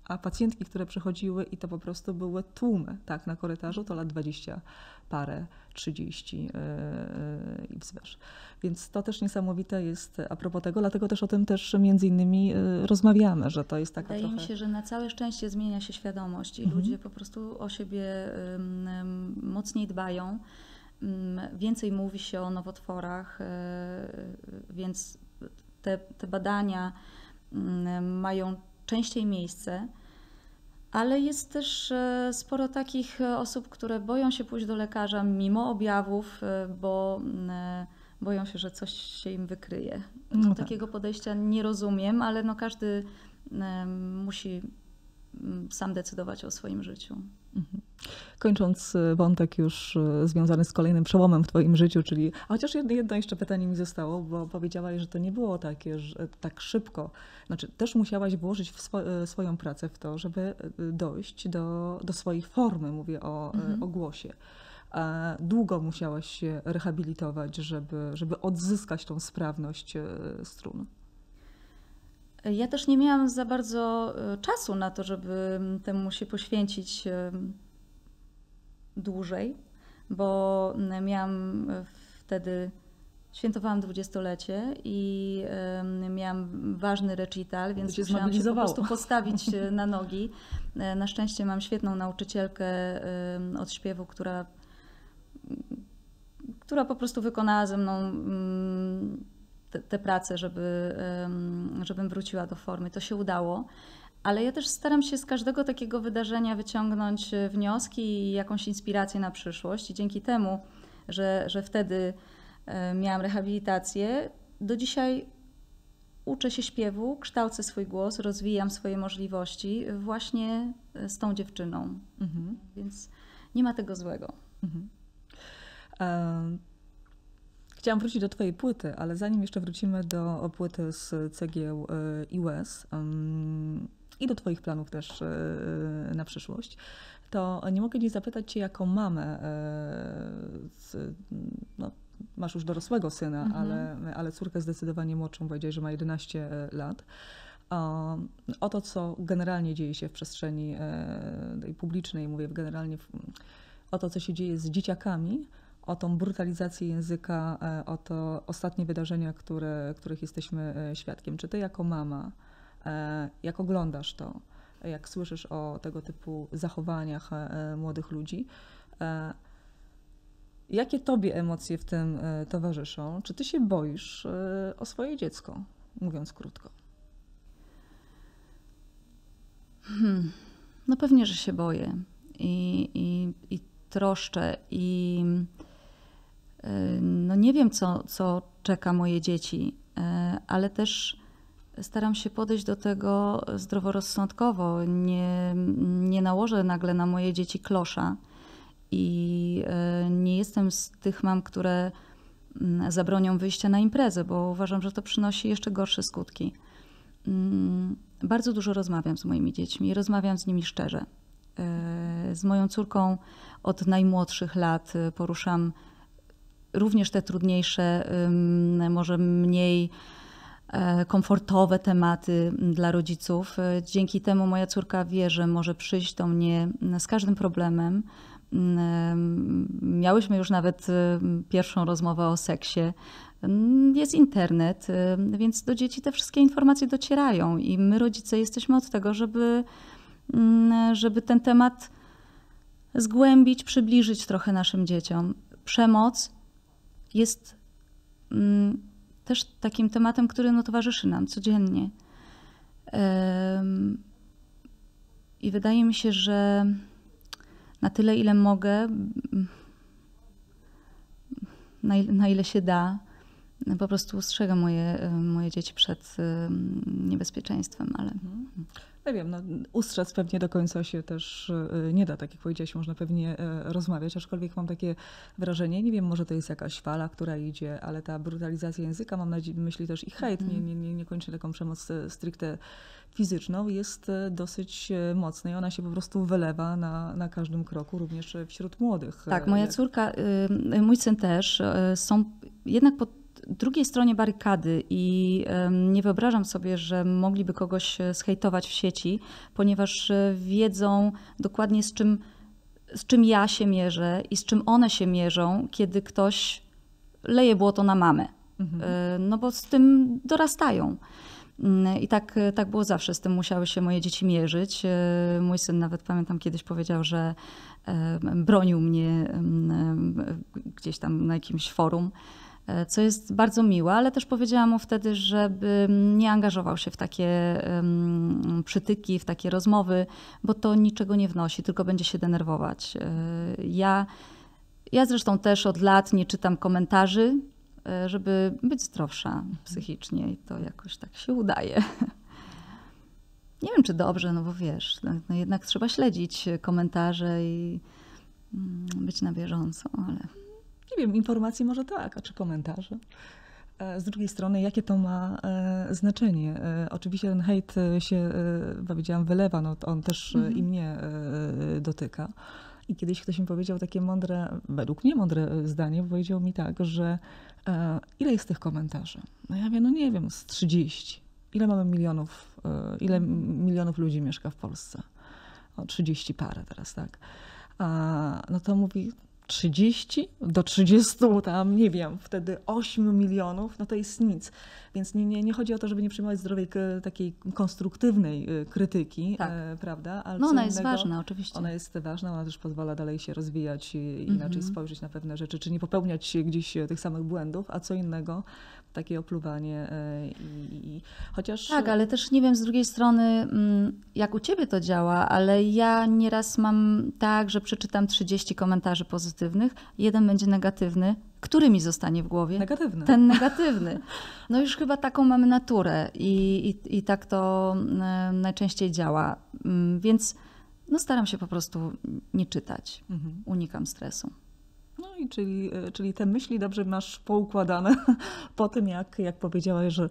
a pacjentki, które przychodziły i to po prostu były tłumy, tak, na korytarzu to lat 20 parę, 30 yy, e, e, i wzwyż. Więc to też niesamowite jest a propos tego, dlatego też o tym też między innymi e, rozmawiamy, że to jest taka Wydaje trochę... mi się, że na całe szczęście zmienia się świadomość i mhm. ludzie po prostu o siebie mocniej dbają. Mm, więcej mówi się o nowotworach, więc te, te badania mm, mają częściej miejsce, ale jest też e, sporo takich e, osób, które boją się pójść do lekarza mimo objawów, e, bo mm, boją się, że coś się im wykryje. No tak. Takiego podejścia nie rozumiem, ale no każdy mm, musi mm, sam decydować o swoim życiu. Mhm. Kończąc y, wątek już y, związany z kolejnym przełomem w Twoim życiu, czyli. A chociaż jedno jeszcze pytanie mi zostało, bo powiedziałaś, że to nie było takie, że tak szybko. Znaczy, też musiałaś włożyć w swo y, swoją pracę w to, żeby dojść do, do swojej formy, mówię o, mhm. o głosie. długo musiałaś się rehabilitować, żeby, żeby odzyskać tą sprawność strun. Ja też nie miałam za bardzo e, czasu na to, żeby mm, temu się poświęcić e, dłużej, bo mm, miałam e, wtedy świętowałam dwudziestolecie i miałam ważny recital, więc musiałam się po prostu postawić na nogi. Na szczęście mam świetną nauczycielkę od śpiewu, która, która po prostu wykonała ze mną te, prace, żeby, żebym wróciła do formy. To się udało. Ale ja też staram się z każdego takiego wydarzenia wyciągnąć e, wnioski i jakąś inspirację na przyszłość. I dzięki temu, że, że wtedy e, miałam rehabilitację, do dzisiaj uczę się śpiewu, kształcę swój głos, rozwijam swoje możliwości właśnie e, z tą dziewczyną. Mhm. Więc nie ma tego złego. Mhm. Um Chciałam wrócić do Twojej płyty, ale zanim jeszcze wrócimy do płyty z cegieł y, i łez i do Twoich planów też y, y, na przyszłość, to nie mogę nie zapytać Cię jako mamę, no, masz już dorosłego syna, mhm. ale, ale córkę zdecydowanie młodszą, powiedziałeś, że ma 11 lat o to, co generalnie dzieje się w przestrzeni tej publicznej, mówię generalnie o to, co się dzieje z dzieciakami, o tą brutalizację języka, e, o to ostatnie wydarzenia, które, których jesteśmy e, świadkiem. Czy ty jako mama, e, jak oglądasz to, jak słyszysz o tego typu zachowaniach młodych ludzi, jakie tobie emocje w tym towarzyszą? Czy ty się boisz o swoje dziecko, mówiąc krótko? Hmm. No pewnie, że się boję i, i, i troszczę i no nie wiem, co, co czeka moje dzieci, e, ale też staram się podejść do tego zdroworozsądkowo. Nie, nie nałożę nagle na moje dzieci klosza i e, nie jestem z tych mam, które mm, zabronią wyjścia na imprezę, bo uważam, że to przynosi jeszcze gorsze skutki. Mm, bardzo dużo rozmawiam z moimi dziećmi, rozmawiam z nimi szczerze. E, z moją córką od najmłodszych lat poruszam również te trudniejsze, może mniej e, komfortowe tematy mm, dla rodziców. E, dzięki temu moja córka wie, że może przyjść do mnie mm, z każdym problemem. Mm, miałyśmy już nawet e, pierwszą rozmowę o seksie. Jest internet, więc do dzieci te wszystkie informacje docierają i my rodzice jesteśmy od tego, żeby, żeby ten temat zgłębić, przybliżyć trochę naszym dzieciom. Przemoc jest mm, też takim tematem, który no, towarzyszy nam codziennie. I wydaje mi się, że na tyle, ile mogę, na, ile, na ile się da, po prostu ostrzegam moje, moje dzieci przed niebezpieczeństwem, ale. Mhm ja no wiem, no, ustrzec pewnie do końca się też y, nie da, tak jak powiedziałaś, można pewnie e, rozmawiać, aczkolwiek mam takie wrażenie, nie wiem, może to jest jakaś fala, która idzie, ale ta brutalizacja języka, mam na myśli też i hejt, mhm. nie, nie, nie, nie kończy taką przemoc e, stricte fizyczną, jest e, dosyć mocna i ona się po prostu wylewa na, na każdym kroku, również wśród młodych. Tak, moja córka, y, mój syn też są jednak pod drugiej stronie barykady i nie wyobrażam sobie, że mogliby kogoś e, zhejtować w sieci, ponieważ e, wiedzą dokładnie z czym, z czym ja się mierzę i z czym one się mierzą, kiedy ktoś leje błoto na mamę. Mhm. E, no bo z tym dorastają. Mm, I tak, tak było zawsze, z tym musiały się moje dzieci mierzyć. Mój syn nawet pamiętam kiedyś powiedział, że bronił mnie gdzieś tam na jakimś forum E, co jest bardzo miłe, ale też powiedziałam mu wtedy, żeby nie angażował się w takie przytyki, w takie rozmowy, bo to niczego nie wnosi, tylko będzie się denerwować. E, ja, ja zresztą też od lat nie czytam komentarzy, e, żeby być zdrowsza psychicznie i to jakoś tak się udaje. Nie wiem, czy dobrze, no bo wiesz, no, no jednak trzeba śledzić komentarze i mm, być na bieżąco, ale nie wiem, informacji może tak, a czy komentarze. E, z drugiej strony, jakie to ma e, znaczenie? E, oczywiście ten hejt się, powiedziałam, wylewa, no, on też mhm. i mnie dotyka. I kiedyś ktoś mi powiedział takie mądre, według mnie mądre zdanie, bo powiedział mi tak, że ile jest tych komentarzy? No ja wiem, no nie wiem, z 30. Ile mamy milionów, ile milionów ludzi mieszka w Polsce? O 30 parę teraz, tak? A, no to mówi, 30 do 30, tam nie wiem, wtedy 8 milionów, no to jest nic. Więc nie, nie, nie chodzi o to, żeby nie przyjmować zdrowej takiej konstruktywnej y, krytyki, e, tak. e, prawda? Ale no ona jest innego, ważna, oczywiście. Ona jest ważna, ona też pozwala dalej się rozwijać i inaczej mhm. spojrzeć na pewne rzeczy, czy nie popełniać gdzieś e, tych samych błędów, a co innego takie opluwanie. E, I, i, chociaż... Tak, e, ale też nie wiem z drugiej strony, mm, jak u ciebie to działa, ale ja nieraz mam tak, że przeczytam 30 komentarzy pozytywnych, jeden będzie negatywny, który mi zostanie w głowie? Negatywny. Ten negatywny. No już chyba taką mamy naturę i, i, i tak to mm, e, najczęściej działa. Mm, więc no staram się po prostu nie czytać. Mhm. Unikam stresu. No i czyli, e, czyli te myśli dobrze masz poukładane po tym, jak, jak powiedziałaś, że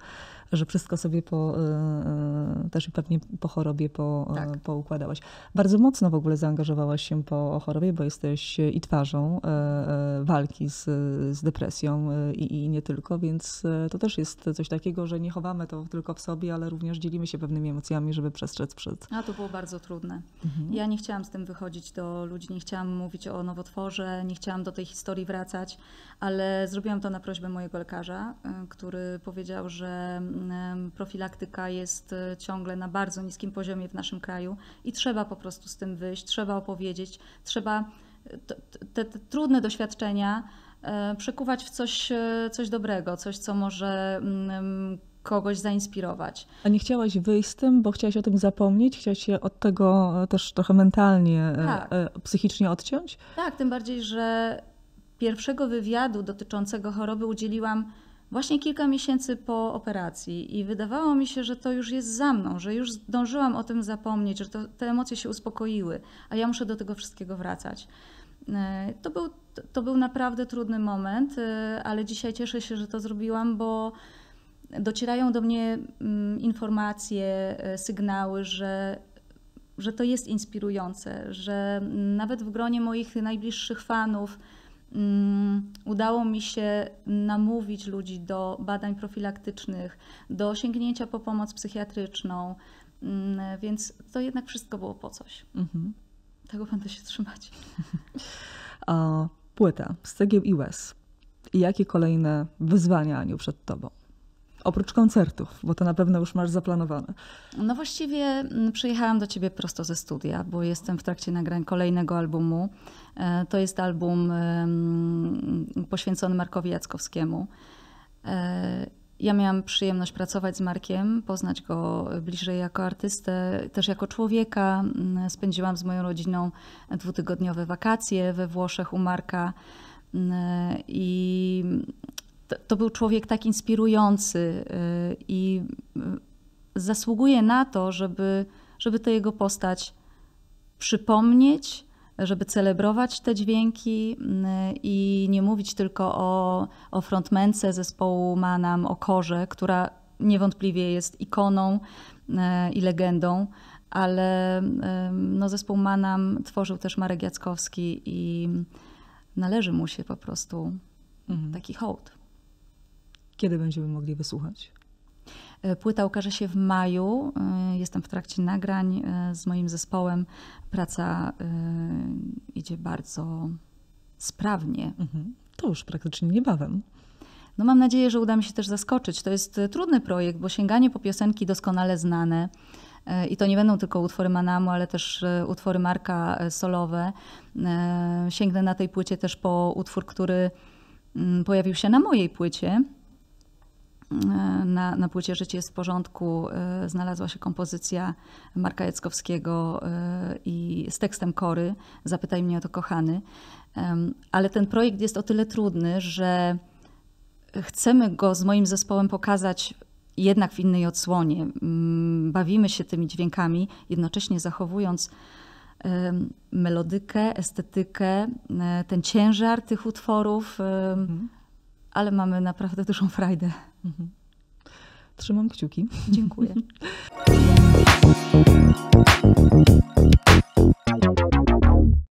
że wszystko sobie po, e, e, też i pewnie po chorobie po, e, tak. poukładałaś. Bardzo mocno w ogóle zaangażowałaś się po chorobie, bo jesteś i twarzą walki z, z depresją i, i nie tylko, więc to też jest coś takiego, że nie chowamy to tylko w sobie, ale również dzielimy się pewnymi emocjami, żeby przestrzec przed. A to było bardzo trudne. Mhm. Ja nie chciałam z tym wychodzić do ludzi, nie chciałam mówić o nowotworze, nie chciałam do tej historii wracać, ale zrobiłam to na prośbę mojego lekarza, który powiedział, że profilaktyka jest e, ciągle na bardzo niskim poziomie w naszym kraju i trzeba po prostu z tym wyjść, trzeba opowiedzieć, trzeba te, te trudne doświadczenia e, przekuwać w coś, e, coś dobrego, coś, co może mm, kogoś zainspirować. A nie chciałaś wyjść z tym, bo chciałaś o tym zapomnieć? Chciałaś się od tego też trochę mentalnie, tak. psychicznie odciąć? Tak, tym bardziej, że pierwszego wywiadu dotyczącego choroby udzieliłam właśnie kilka miesięcy po operacji i wydawało mi się, że to już jest za mną, że już zdążyłam o tym zapomnieć, że to, te emocje się uspokoiły, a ja muszę do tego wszystkiego wracać. E, to był, to był naprawdę trudny moment, e, ale dzisiaj cieszę się, że to zrobiłam, bo docierają do mnie mm, informacje, e, sygnały, że, że to jest inspirujące, że nawet w gronie moich najbliższych fanów, Mm, udało mi się namówić ludzi do badań profilaktycznych, do sięgnięcia po pomoc psychiatryczną, mm, więc to jednak wszystko było po coś. Mhm. Tego będę się trzymać. A płyta z cegieł i łez. I jakie kolejne wyzwania, Aniu, przed tobą? oprócz koncertów, bo to na pewno już masz zaplanowane. No właściwie mm, przyjechałam do ciebie prosto ze studia, bo jestem w trakcie nagrań kolejnego albumu. E, to jest album poświęcony Markowi Jackowskiemu. E, ja miałam przyjemność pracować z Markiem, poznać go bliżej jako artystę, też jako człowieka. Mm, spędziłam z moją rodziną dwutygodniowe wakacje we Włoszech u Marka mm, i to, był człowiek tak inspirujący y, i y, zasługuje na to, żeby, żeby tę jego postać przypomnieć żeby celebrować te dźwięki mm, i nie mówić tylko o, o frontmence zespołu Manam, o Korze, która niewątpliwie jest ikoną e, i legendą, ale no, zespół Manam tworzył też Marek Jackowski i należy mu się po prostu mhm. taki hołd. Kiedy będziemy mogli wysłuchać? E, płyta ukaże się w maju. E, jestem w trakcie nagrań e, z moim zespołem. Praca idzie bardzo sprawnie. Mhm. To już praktycznie niebawem. No mam nadzieję, że uda mi się też zaskoczyć. To jest trudny projekt, bo sięganie po piosenki doskonale znane. I to nie będą tylko utwory Manamu, ale też utwory Marka solowe. Sięgnę na tej płycie też po utwór, który mm, pojawił się na mojej płycie, na, na płycie Życie jest w porządku e, znalazła się kompozycja Marka Jackowskiego e, i z tekstem Kory, Zapytaj mnie o to kochany. Ale ten projekt jest o tyle trudny, że chcemy go z moim zespołem pokazać jednak w innej odsłonie. Bawimy się tymi dźwiękami, jednocześnie zachowując melodykę, estetykę, e, ten ciężar tych utworów, mhm. ale mamy naprawdę dużą frajdę. Mhm. Trzymam kciuki. Dziękuję.